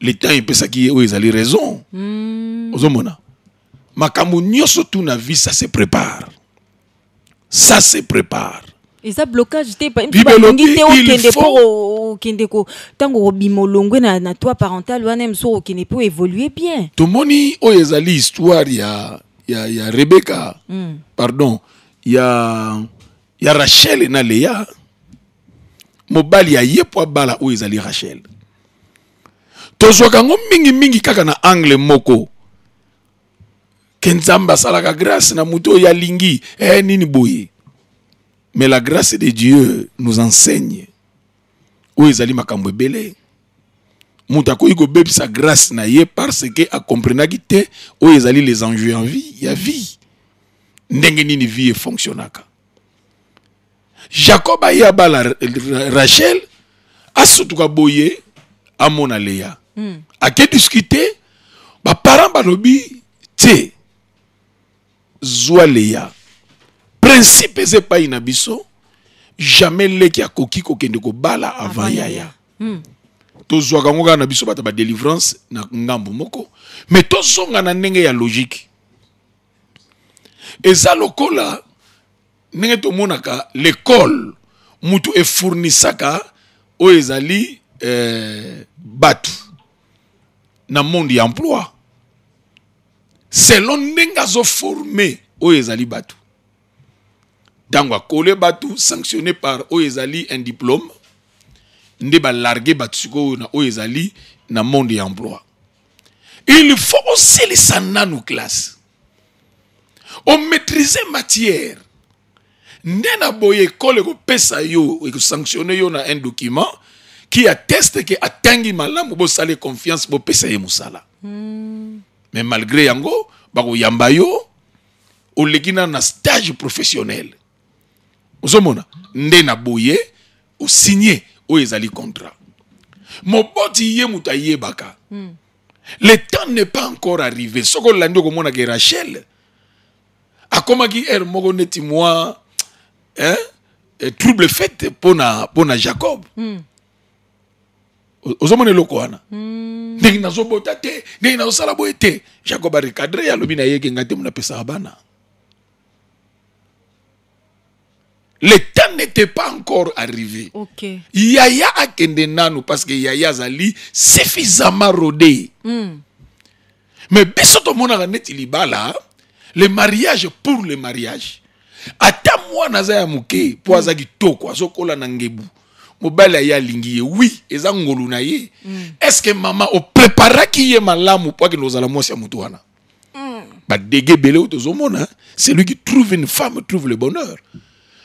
l'État est ça qui est allé raison. Hmm. Ozomona. Makamu nyoso surtout na vie, ça se prépare. Ça se prépare. Et ça blocage te balingi te okende mpo okende ntango obima longue na, na toi parental wana mosuku okende mpo évolué bien tomoni oh, l'histoire, il y a, il y a Rebecca. Hmm. pardon il y a ya rachel na ya, mobali aye po abala oyo ezali rachel tozwaka mingi mingi kaka na angle moko kenzamba salaka grâce na muto ya lingi eh, nini boye mais la grâce de dieu nous enseigne oyo ezali makambo ebele moto akoki kobebisa grâce na ye parce ke akomprenaki te oyo ezali les enjeux en vie ya vie ndenge nini vie efonctionnaka jacob aya bala rachel asutuka boye amona leya mm. ake discute baparent balobi te zwa leya principe eza epai na biso jamais leki akoki kokende kobala avant yaya mm. tozwaka yango kaka na biso bata badelivrance na ngambu moko me tozonga na ndenge ya logike eza lokola ndenge tomonaka l'école mutu efournisaka oyo ezali eh, na monde ya emploi selon ndenge azoforme oyo ezali Batu. ntango akole sanctionné par oyo ezali un diplôme nde balarge batu sikoyo na oyo ezali na monde d'emploi. il faut aussi osilisa nanu classe omaîtrise matière nde na boye ekolo ekopesa yo ekosanctionne yo na un document qui atteste ke atangi malamu bosala confiance bopesa ye mosala mm. mais malgré yango bakoyamba yo oleki nano na stage professionnel ozomona nde na boye osigne oyo ezali contrat moboti ye moto ayebaka hmm. le temps n'est pas encore arrivé soki olandi okomonaka rachel akomaki ere moko neti moi Hein? trouble fait pour jacob hmm. le hmm. temps n'était pas encore arrivé okay. yaya akende temps parce que yaya Zali suffisamment rodé hmm. mais mona le mariage pour le mariage ata mwana za ya moke mpo mm. aza kitoko azokola na ngebu mobali aye alingi ye wi eza ngolu na ye mm. mama opreparaki ye malamu que akende kozala mwasi ya ba wana mm. badege ebele oyo zomona, celui qui trouve une femme trouve le bonheur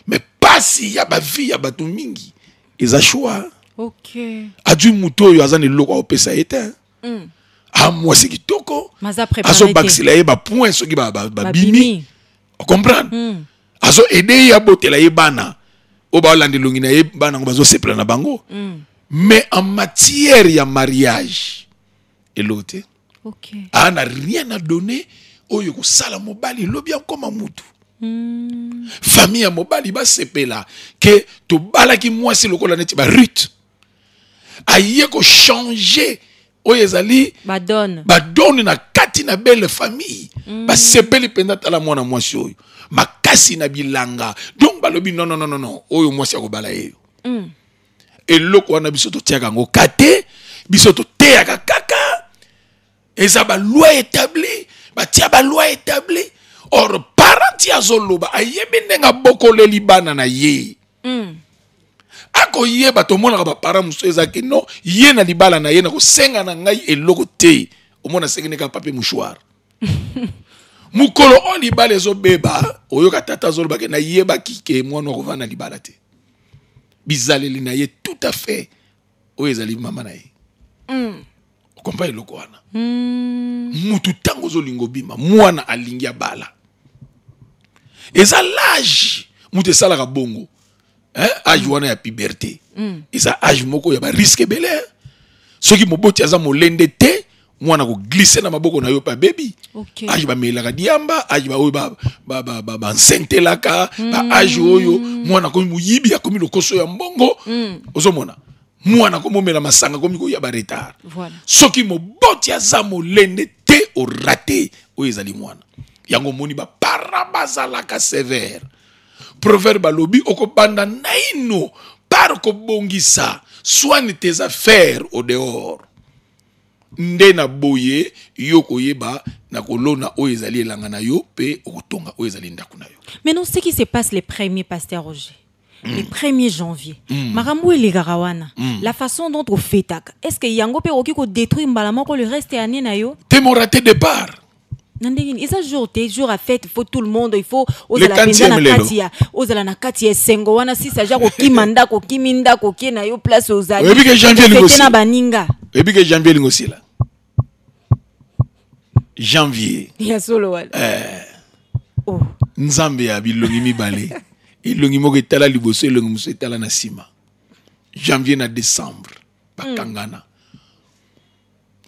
mais pasi ya ba ya bato mingi eza shwa okay. adwi motu oyo aza na sa aopesa ye te hein. mm. amwasi ah, kitoko azobakisela ye bapoint soki babimi ba, ba, ba, ocomprendre mm aide ya botela ye bana oba landi lungi na ye bana yango sepela na bango mm. mais en matière ya mariage eloko Ok. okay. Ah, ana na rien à donner oyo sala mobali elobi akoma mutu mm. famille ya mobali basepela ke ki mwasi lokola neti barute aye changer oyo ezali badone badone na kati na belle famille mm. basepeli mpenza tala mwana mwasi oyo makasi bilanga donc balobi non non non non non oyo mwasi akobala ye Et hmm. eloko wana biso totiaka yango kate te biso toteyaka kaka eza ba établi ba baloi établi or parent ti azoloba ayebi ndenge abokoleli bana na ye mm. akoyeba tomonaka baparent mosusu ezalaki non ye na libala na ye senga na ngai eloko te omona asengani kaka papier mouchoir on bah, oyo bah, libala beba, oyoka tata azolobaki yebaki ke mwana rovana libala te bizaleli na ye tout à fait oyo ezali mama na ye mm. okompa eloko wana mutu mm. ntango mwana alingi abala eza lage mutu esalaka bongo eh? Hein, age wana ya puberté mm. eza age moko ya bariske ebele hein. soki moboti aza molende te mwana koglise na maboko na yo baby. okay. age bamelaka diamba age baoyo bansentelaka ba, ba, ba, ba baage mm. oyo mwana yibi moyibi akomi lokoso ya mbongo mm. ozomona mwana akomomela masanga komi koya baretard voilà. soki moboti aza molende te orate oyo ezali mwana yango omoni bapara bazalaka sévère proverbe lobi okobanda naino par kobongisa swani teza fair au dehors nde na boye yo koyeba na kolona oyo ezali elanga yo pe okotonga oyo ezali ndako na yo maintenant ce qui se passe le premier pasteur roger mm. le 1er janvier mm. makambo elekaka wana mm. la façon dont ofetaka est ce que yango mpe okoki kodétruire mbala moko le reste ya année na yo te morate nandengini isa jour te jour a fête faut tout le monde il faut ozala mpenza na katia, ya ozala na wana si esengo wana ki manda, ko ki minda ko ki na yo place ozalite na baninga oyebi ke janvier elingi osila janvier ya solo wala eh, oh. nzambe ya bilongi mibale elongi moko etala liboso longi mo etala na sima. janvier na décembre hmm. bakangana mm.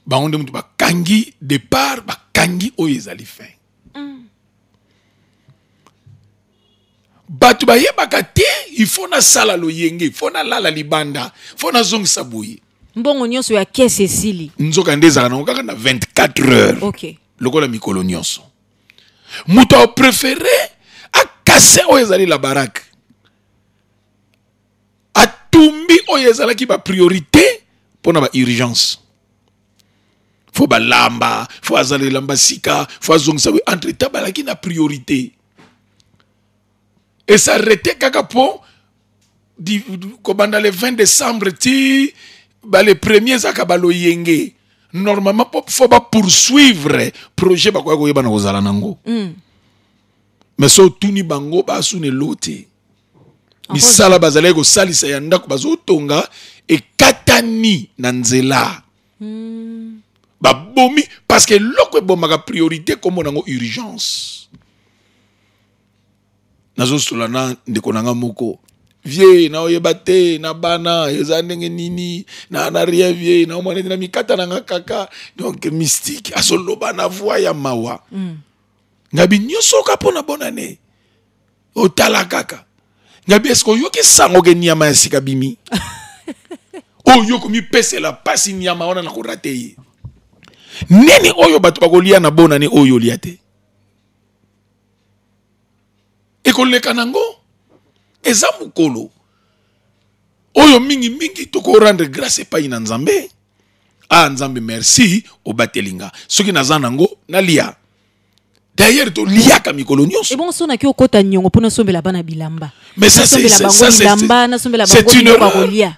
bango bakangi départ bak bakangi oyo ezali fin mm. bato bayebaka te ifo nasala loyenge fo nalala libanda fo nazongisa boye mbongo nyonso ya kese esili nzoka nde ezalaka nango kaka na 24 heures okay. lokola mikolo nyonso moto apreferé akase oyo ezali la barake atumbi oyo ezalaki bapriorité mpo na urgence. fo balamba fo azalela mbasika fo azongisa we entretemps balaki na priorité esarrete kaka mpo kobanda le 20 décembre ti le premier ezalaka baloyenge normalement mpo fo bapoursuivre projet bakoya na kozala nango hmm. mais so otuni bango basuna elo misala bazalaki kosalisa ya ndako bazotonga ekatani na nzela hmm. parce que l'okwe ebomaka priorité komo une urgence na ndeko na moko vie na oyebate na bana eza nini na na rien vie na omane na mikata na nga kaka donc mystique ba na voix ya mawa mm. ngabi nyonso bonane otala kaka ngabi esko oyoki sango ke ya bimi oyo passe, wana na je nini oyo bato bakolia na bona ni oyo olia te ekoleka nango eza mokolo oyo mingimingi tokorendre grâce epai na nzambe a ah, nzambe merci obateli nga soki naza nango nalia d'ailleurs toliaka mikolo nyonso ebongo niongo mpo nasombela bana bilamba nasombela bango bilamba nasombela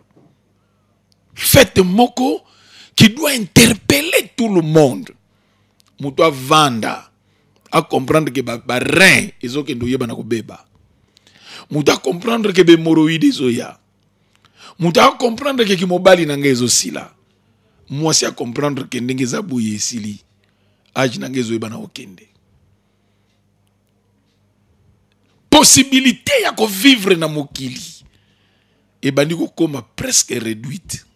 fête moko qui doit interpeller tout le monde moto avanda acomprendre ke barein ezokende oyeba na kobeba moto acomprendre ke bemoroide ezoya muta acomprendre ke kimobali na ngai ezosila Moi, acomprendre ke ndenge que boye esili age na ngai ezoyeba na okende. possibilité ya vivre na mokili ko koma presque réduite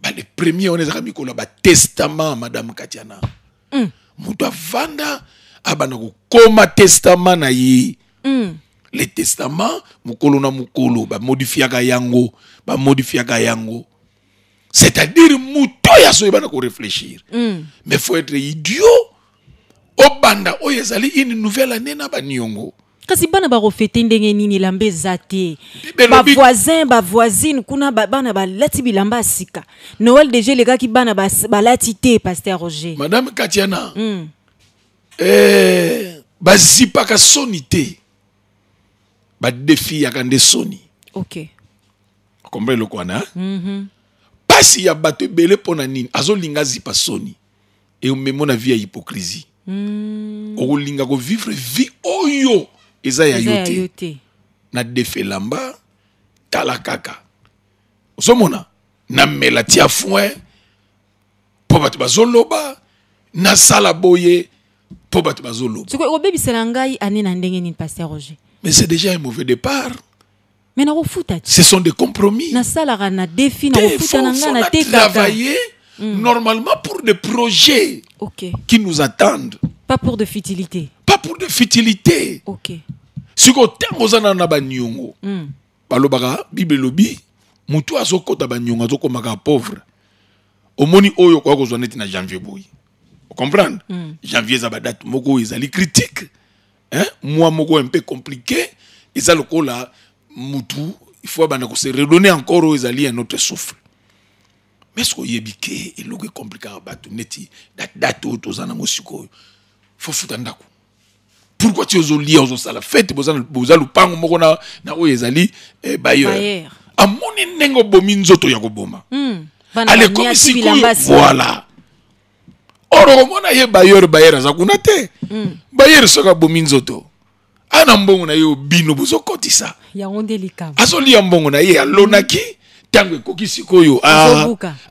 bah, le premier on qu'on a ya testament madame katiana mm. vanda avanda ko testament na ye hmm. le testament mokolo na modifia ga yango ga yango c'est-à-dire moto oyo aso e ko réfléchir. mm. mais faut être idiot obanda oyezali une nouvelle année na kasi bana ba ndenge nini elamba eza voisin, ba voisin, kuna bana lati bilamba Vous sika noel deja elekaki bana te Pasteur roger madame katiana mm. eh, te badefi kande soni okay. le quoi, hein? mhm. pasi ya bato bele soni mon hypocrisie mm. vivre vie oyo eza ya yo te, te. nadefelamba tala kaka ozomona namela tia foin mpo bato na nasala boye mpo bato bazoloba soki okobebisela ngai ane na ndenge nini paster roger mais c'est déjà un mauvais départ mais nakofuta ce sont des compromis nasalaka na defi nakofuta na ngai na te kaka travailler mm. normalement pour des projets okay. qui nous attendent pas pour de futilité. Pas pour de futilité. OK. Siko tango zana na Vous Mm. Balobaka Bible lobi mutu pauvre. Omoni oyo kwa neti na janvier boyi. Vous Mm. Janvier za moko ezali critique. Hein? Moi moko un peu compliqué. ko la mutu il faut que se redonner encore aux alliés un autre souffle. Mais ce que compliqué que neti date date mosiko fofuta ndako pourquoi lire ozolia ozosala fête boza lupango moko na, na oyo ezali eh, bayer amoni ndenge obomi nzoto ya koboma mm. ale ekomi Voilà. voila or mona ye bayer bayer za kuna te mm. bayer soki abomi nzoto ana mbongo na ye obino bozokotisa Asoli mbongo na ye alonaki ntango hmm. ekoki sikoyo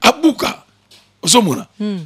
abuka ozomona mm.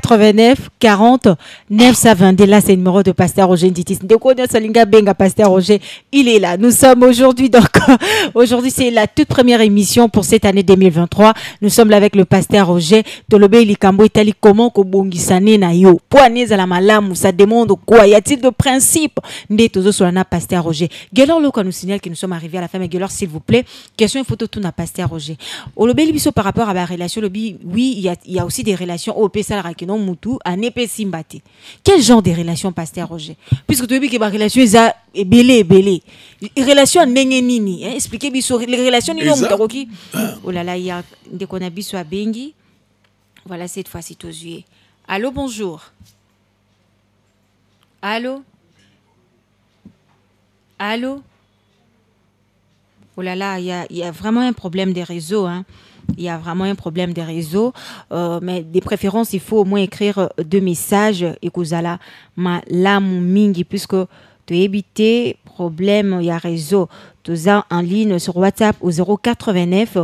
89 40 922. Là, c'est le numéro de Pasteur Roger Nditis. Salinga Benga, Pasteur Roger, il est là. Nous sommes aujourd'hui, donc, aujourd'hui, c'est la toute première émission pour cette année 2023. Nous sommes là avec le Pasteur Roger. Tolobé, Likambo, Itali, comment Kobongisane, Nayo. Poanez à la malam, ça demande quoi Y a-t-il de principe Ndetozo Solana, Pasteur Roger. Gelor, le nous signale que nous sommes arrivés à la fin, mais Gelor, s'il vous plaît, question et photo tout n'a Pasteur Roger. Olobé, Libiso, par rapport à la relation, oui, il y, a, aussi des relations au PSA, non mutu anepe simbate quel genre de relation pasteur Roger puisque tu as que ma relation est ebelé belé. relation ndenge nini hein? expliquer les relations nino mutu oh là là il y a des connabis soit bengi. voilà cette fois-ci yeux. allô bonjour allô allô oh là là il y, a, y a vraiment un problème des réseaux hein il y a vraiment un problème des réseaux. Euh, mais des préférences, il faut au moins écrire deux messages. ikuzala ma mon mingi, puisque tu éviter problème, il y a réseau. Tu ça en ligne sur WhatsApp au 089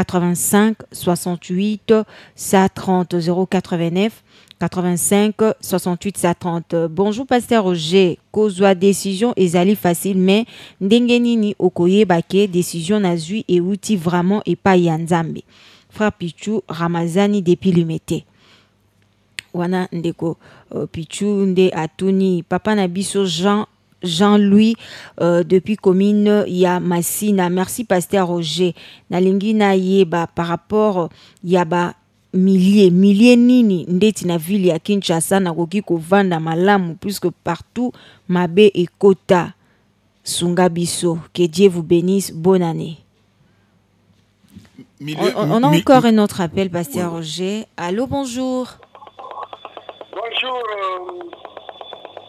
85 68 30 089 85 68 30. Bonjour Pasteur Roger. Kozwa décision zali facile mais ndengeni nini Okoye décision na et outil vraiment et pas zambe Frère Pichu Ramazani depuis Limete. wana ndeko euh, nde atuni papa na jean Jean-Louis euh, depuis commune Yamassina. Massina. Merci pasteur Roger. Nalingi na yeba par rapport euh, yaba milliers milliers nini ndeti na ville ya Kinshasa nakoki kovanda plus que partout mabe et Kota, biso que Dieu vous bénisse bonne année on, a encore un autre appel pasteur Roger allô bonjour bonjour euh,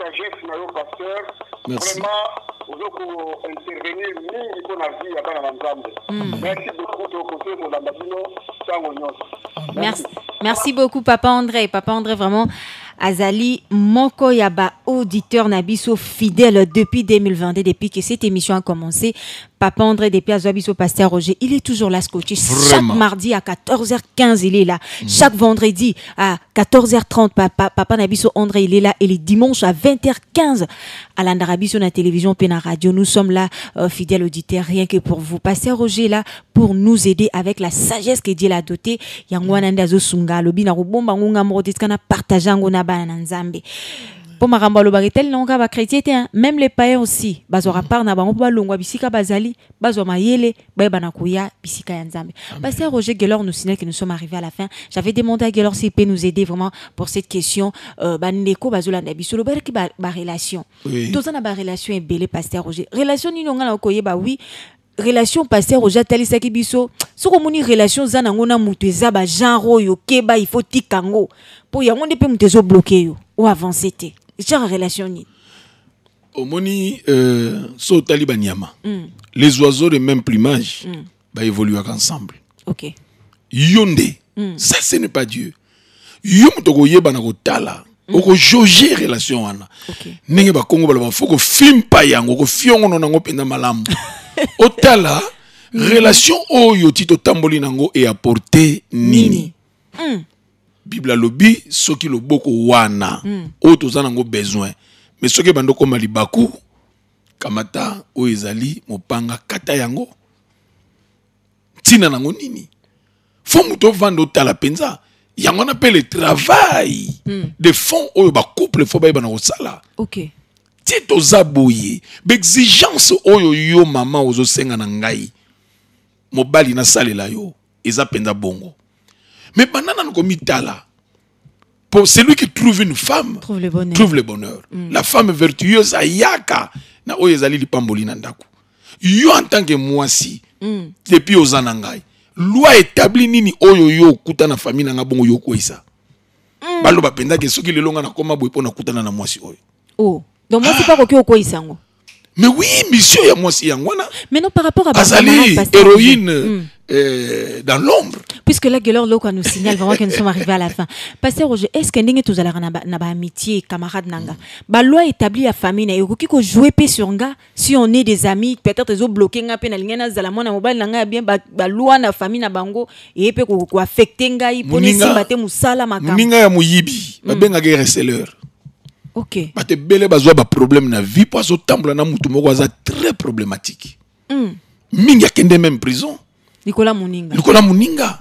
Hmm. merci beaucoup merci beaucoup papa andré papa andré vraiment azali moko Yaba, auditeur Nabiso fidèle depuis 2020, depuis que cette émission a commencé Papa André des pièces Pasteur Roger, il est toujours là scotché. Chaque mardi à 14h15, il est là. Mhm. Chaque vendredi à 14h30, papa, papa Nabiso André, il est là. Et les dimanches à 20h15, à l'Andarabiso, la télévision, Pena Radio, nous sommes là, euh, fidèles auditeurs, rien que pour vous. Pasteur Roger, là, pour nous aider avec la sagesse que Dieu l'a dotée. Yangwananda Zosunga, Lobina Rubomba, Ngunga partageant Ngona pour mpo makambo alobaka etelinango ba bakretien hein même les païens aussi Bazora mhm. part na ba mpo longwa bisika bazali bazwa mayele ba Banakuya, bisika ya pasteur roger gelor nous signale que nous sommes arrivés à la fin j'avais demandé à gelor s'il peut nous aider vraiment pour cette question euh, bandeko bazolanda biso ba barelation oui. toza na barelation belle pasteur roger relation ni nonga na koyeba oui relation pasteur Roger atalisaki biso soki relation eza nango na moto ba genre yo keba il faut tikango pour yango ne mpe yo ou te genre relation euh, so hmm. les oiseaux de même plumage mm. Bah, évoluer ensemble ok. yonde. Hmm. ça ce n'est pas dieu yo moto koyebana kotala hmm. okojauge relation wana okay. ndenge bakongo que fo kofimpa yango ngo malamu otala relation oyo que tamboli nango eaporte nini mm bible alobi soki loboko wana mm. oyo toza nango besoin mais soki ebandi libaku kamata oyo ezali mopanga kata yango tina nango nini fo moto ovanda otala mpenza yango wana mpe travail hmm. de fond oyo couple fo bayebana kosala okay. ti toza boye baexigence oyo yo mama ozosenga na ngai mobali nasalela yo eza bongo mais maintenant, nous C'est lui qui trouve une femme, trouve le bonheur. Trouve le bonheur. Mm. La femme vertueuse, ayaka, na oyezali lipamboli na Yo en tant que moi si, mm. depuis aux anangai, loi établie nini oyo yo kuta famille na bongo yo koisa. Mm. Balo bapenda ke soki le longa na koma boy pona kutana na mwasi oyo. Oh, donc moi c'est pas koki okoisa ngo. Mais oui, Monsieur ya mwasi yango na. Mais non par rapport à Azali, héroïne. Mm. Euh, dans l'ombre. Puisque là, leur Loko nous signale vraiment que nous sommes arrivés à la fin. Pasteur Roger, est-ce que nous avons un amitié, camarade Nanga La mm. loi établie la famille, nous avons joué sur nga si on est des amis, peut-être ils ont bloqué nga pena lingana zalamon na mobile nanga bien la loi na famille na bango et pe ko affecte nga i pour si musala makam. Minga ya muyibi, mm. ba benga ge receleur. OK. Ba te bele bazwa ba problème na vie, pas au temple na mutu moko za très problématique. Mm. Minga kende même prison. Nicolas Muninga. Nicolas Muninga.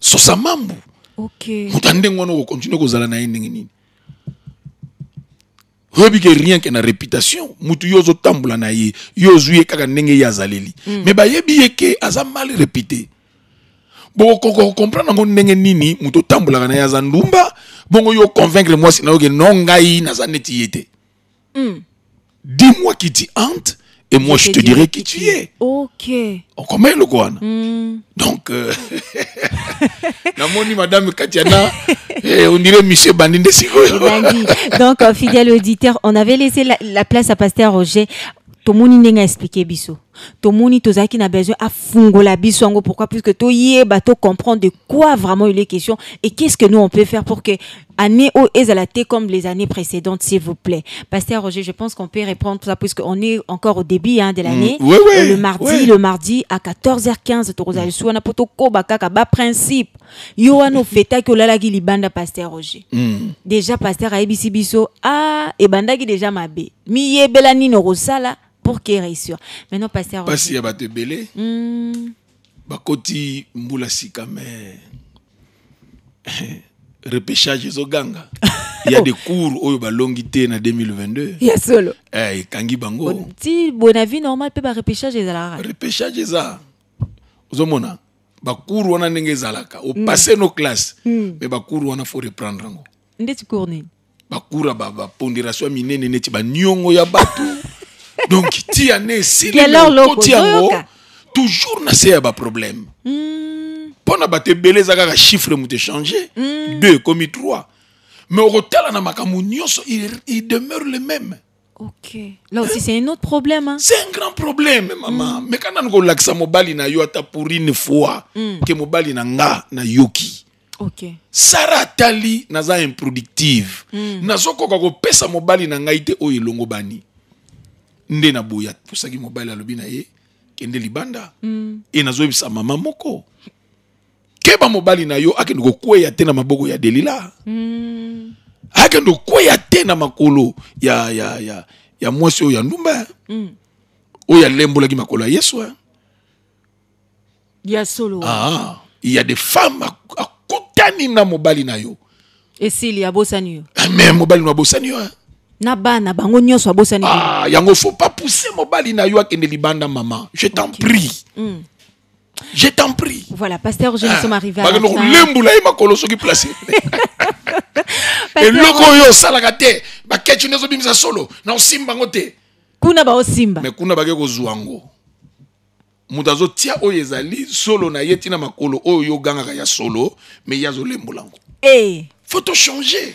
Sosa Mambu. Okay. Mutandenge wana ko kozala na ndenge nini. oyebi ke rien ke na réputation mutu na ye yo ozwi ye kaka ndenge ye azaleli mm. me bayebi ye ke aza mal réputé bokokocomprendre yango ndenge nini mutu otambolaka na ye aza ndumba bongo yo convaincre mwasi na yo ke no naza neti ye mm. dis-moi qui t'y hante et moi je, te dirai qui, tu es. Ok. Okomeye le Mm. Donc euh, la madame Katiana eh, on dirait monsieur de Sigo. Donc euh, fidèle auditeur, on avait laissé la, place à pasteur Roger. monde n'enga expliqué biso tomoni tozalaki na besoin afungola biso yango pourquoi puisque toyeba comprends de quoi vraiment il est question et qu'est ce que nous on peut faire pour que année comme les années précédentes s'il vous plaît pasteur roger je pense qu'on peut répondre ça on est encore au début hein, de mm. l'année euh, le mardi le mardi à 14h15 sou na poto kobaka ka principe principe yo ki un libanda pasteur roger mm. déjà pasteur a biso ah ebandaki déjà mabe miyebela nini Rosala. Pour qu'il réussisse. maintenant à pasi ya bato ebele mm. bakoti mbula sika me repêchage y y des des cours balongi balongité en 2022 Il ya solo seul. eh, bango si bon avis normal peut pas repêchage barepêchage ezalaka repêchage ça. eza ozomona bacours wana ndenge on hmm. passé nos classes, hmm. mais mm. cours, on a faut reprendre yango ndeti cour ni. bacours ya bapondération ba, ya minene ba nyongo ya batu. donc Tiane, le silelo okoti yango toujours na se ya problème mpo hmm. na bato ebele eza kaka chiffre moto échange hmm. deux komi trois mais okotala na makambo nyonso il demeure le même Ok. Là aussi, c'est un autre problème. Hein? C'est un grand problème, maman. Mm. Mais quand on a mobali na yo ata pour une fois, mm. que mobali na nga na yoki. Ok. Sara tali naza improductive. Mm. Nazo koko pesa mobali na nga ite o ilongo bani. nde na boya apusaki mobali alobi na ye kende libanda mm. e nazoyebisa mama moko keba mobali na yo akende kokweya te na maboko ya delila mm. akende kokweya te na makolo ya, ya, ya, ya mwasi oyo ya ndumba mm. oyo alembolaki makolo ya yesu eh. ya solo ah, ya de femme akutani na mobali na yo esili abosani yo ah, me mobali no abosani yo eh. na bana bango nyonso abosani ah, yango faut pas pousser mobali na yo akende libanda mama je t'en okay. prie mm. je t'en prie voilà pasteur je ah, nous sommes arrivés à kolembola ye makolo soki place eloko oyo osalaka te baketchi nezo bimisa solo na osimba yango te kuna Osimba. Mais kuna bake kozwa yango moto azotia oyo ezali solo na ye ntina makolo oyo yo ogangaka ya solo mais ye azolembola yango hey. Eh. faut to changer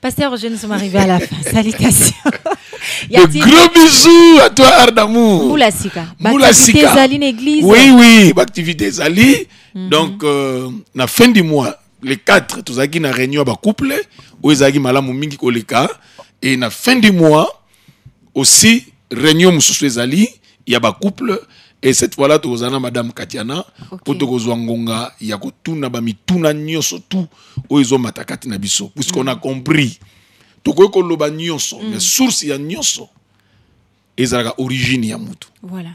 Pasteur, je nous sommes arrivés à la fin. Salutations. De gros bisous à toi, d'amour. Moulasika. Moulasika. Activités Zali, l'église. Oui, oui, activités Zali. Mm -hmm. Donc, euh, la fin du mois, les 4, tous les na réunion à couple, ou ils agis malam mingi koleka. Et la fin du mois, aussi, réunion moussous les ali, il y a couple et cette fois-là madame Katiana pour ngonga ya kotuna bamituna mituna tu matakati na biso puisqu'on a mm. compris ko mm. mais source ya nyoso ezalaka origine ya mutu voilà.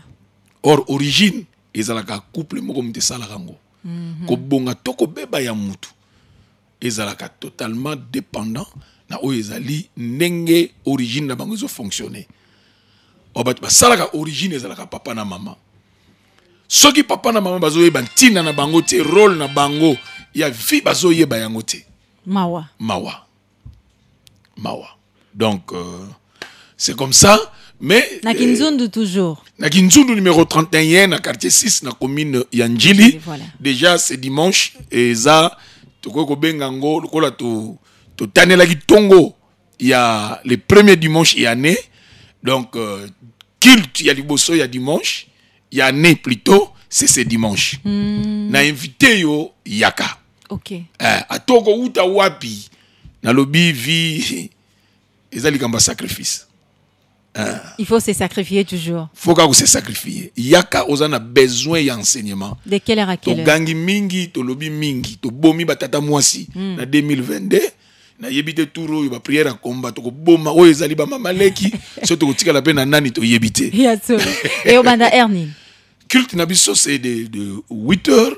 or origine ezalaka couple moko mutu salagango. ngo mm -hmm. kobonga to ya mutu ezalaka totalement dépendant na oyo ezali ndenge origine na bango ezofonctionne bato salaka origine ezalaka papa na mama qui papa na mama ban tina na bango te rôle na bango ya vie bazoyeba yango te mawa mawa mawa donc euh, c'est comme ça mais na euh, kinzundu euh, toujours na kinzundu numéro 31 na quartier 6 na commune Yanjili. njili déjà c'est dimanche to ko kobenga yango ko la to tongo ya le premier dimanche ya l'année. donc euh, culte ya liboso ya dimanche ya ne plutôt c'est ce dimanche mm. na invité yo yaka okay. eh, atoko uta wapi lobi vi Ezali likambo sacrifice eh. il faut se sacrifier toujours faut kaka se sacrifier yaka oza a besoin ya enseignement de quelle heure à quelle heure togangi mingi tolobi mingi bomi batata mwasi mm. na 2022 nayebi te tour oyo bapriere ya komba tokoboma oyo ezali bamamaleki so la peine na nani yebite. Et au banda earning culte Nabiso, c'est de, 8h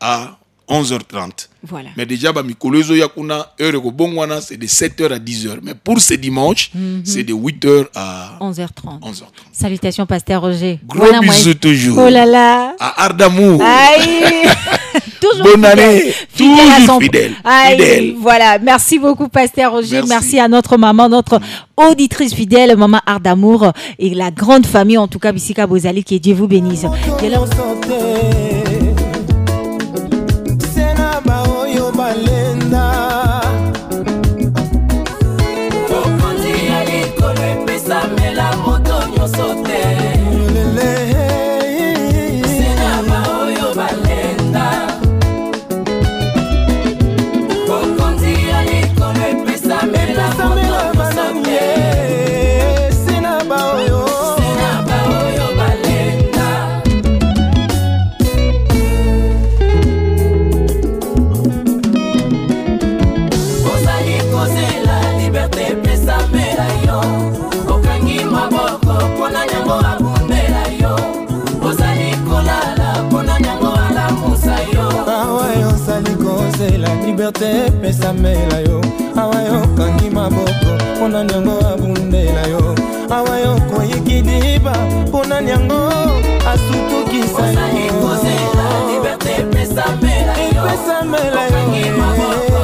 à 11h30. Voilà. Mais déjà, bah, Mikolozo Yakuna, Bongwana, c'est de 7h à 10h. Mais pour ce dimanche, mhm. c'est de 8h à 11h30. Salutations, Pasteur Roger. Gros bisous toujours. Oh là là. À Ardamou. Aïe. Toujours Bonne fidèle. année. à son... fidèle. Voilà. Merci beaucoup, Pasteur Roger. Merci. à notre maman, notre auditrice fidèle, maman Ardamour et la grande famille, en tout cas, Bissika Bozali, que Dieu vous bénisse. epesamela yo awa yo okangi maboko mpona yango abundela yo awa yo okoyiki diba mpona yango asutukisa yo epesamela yo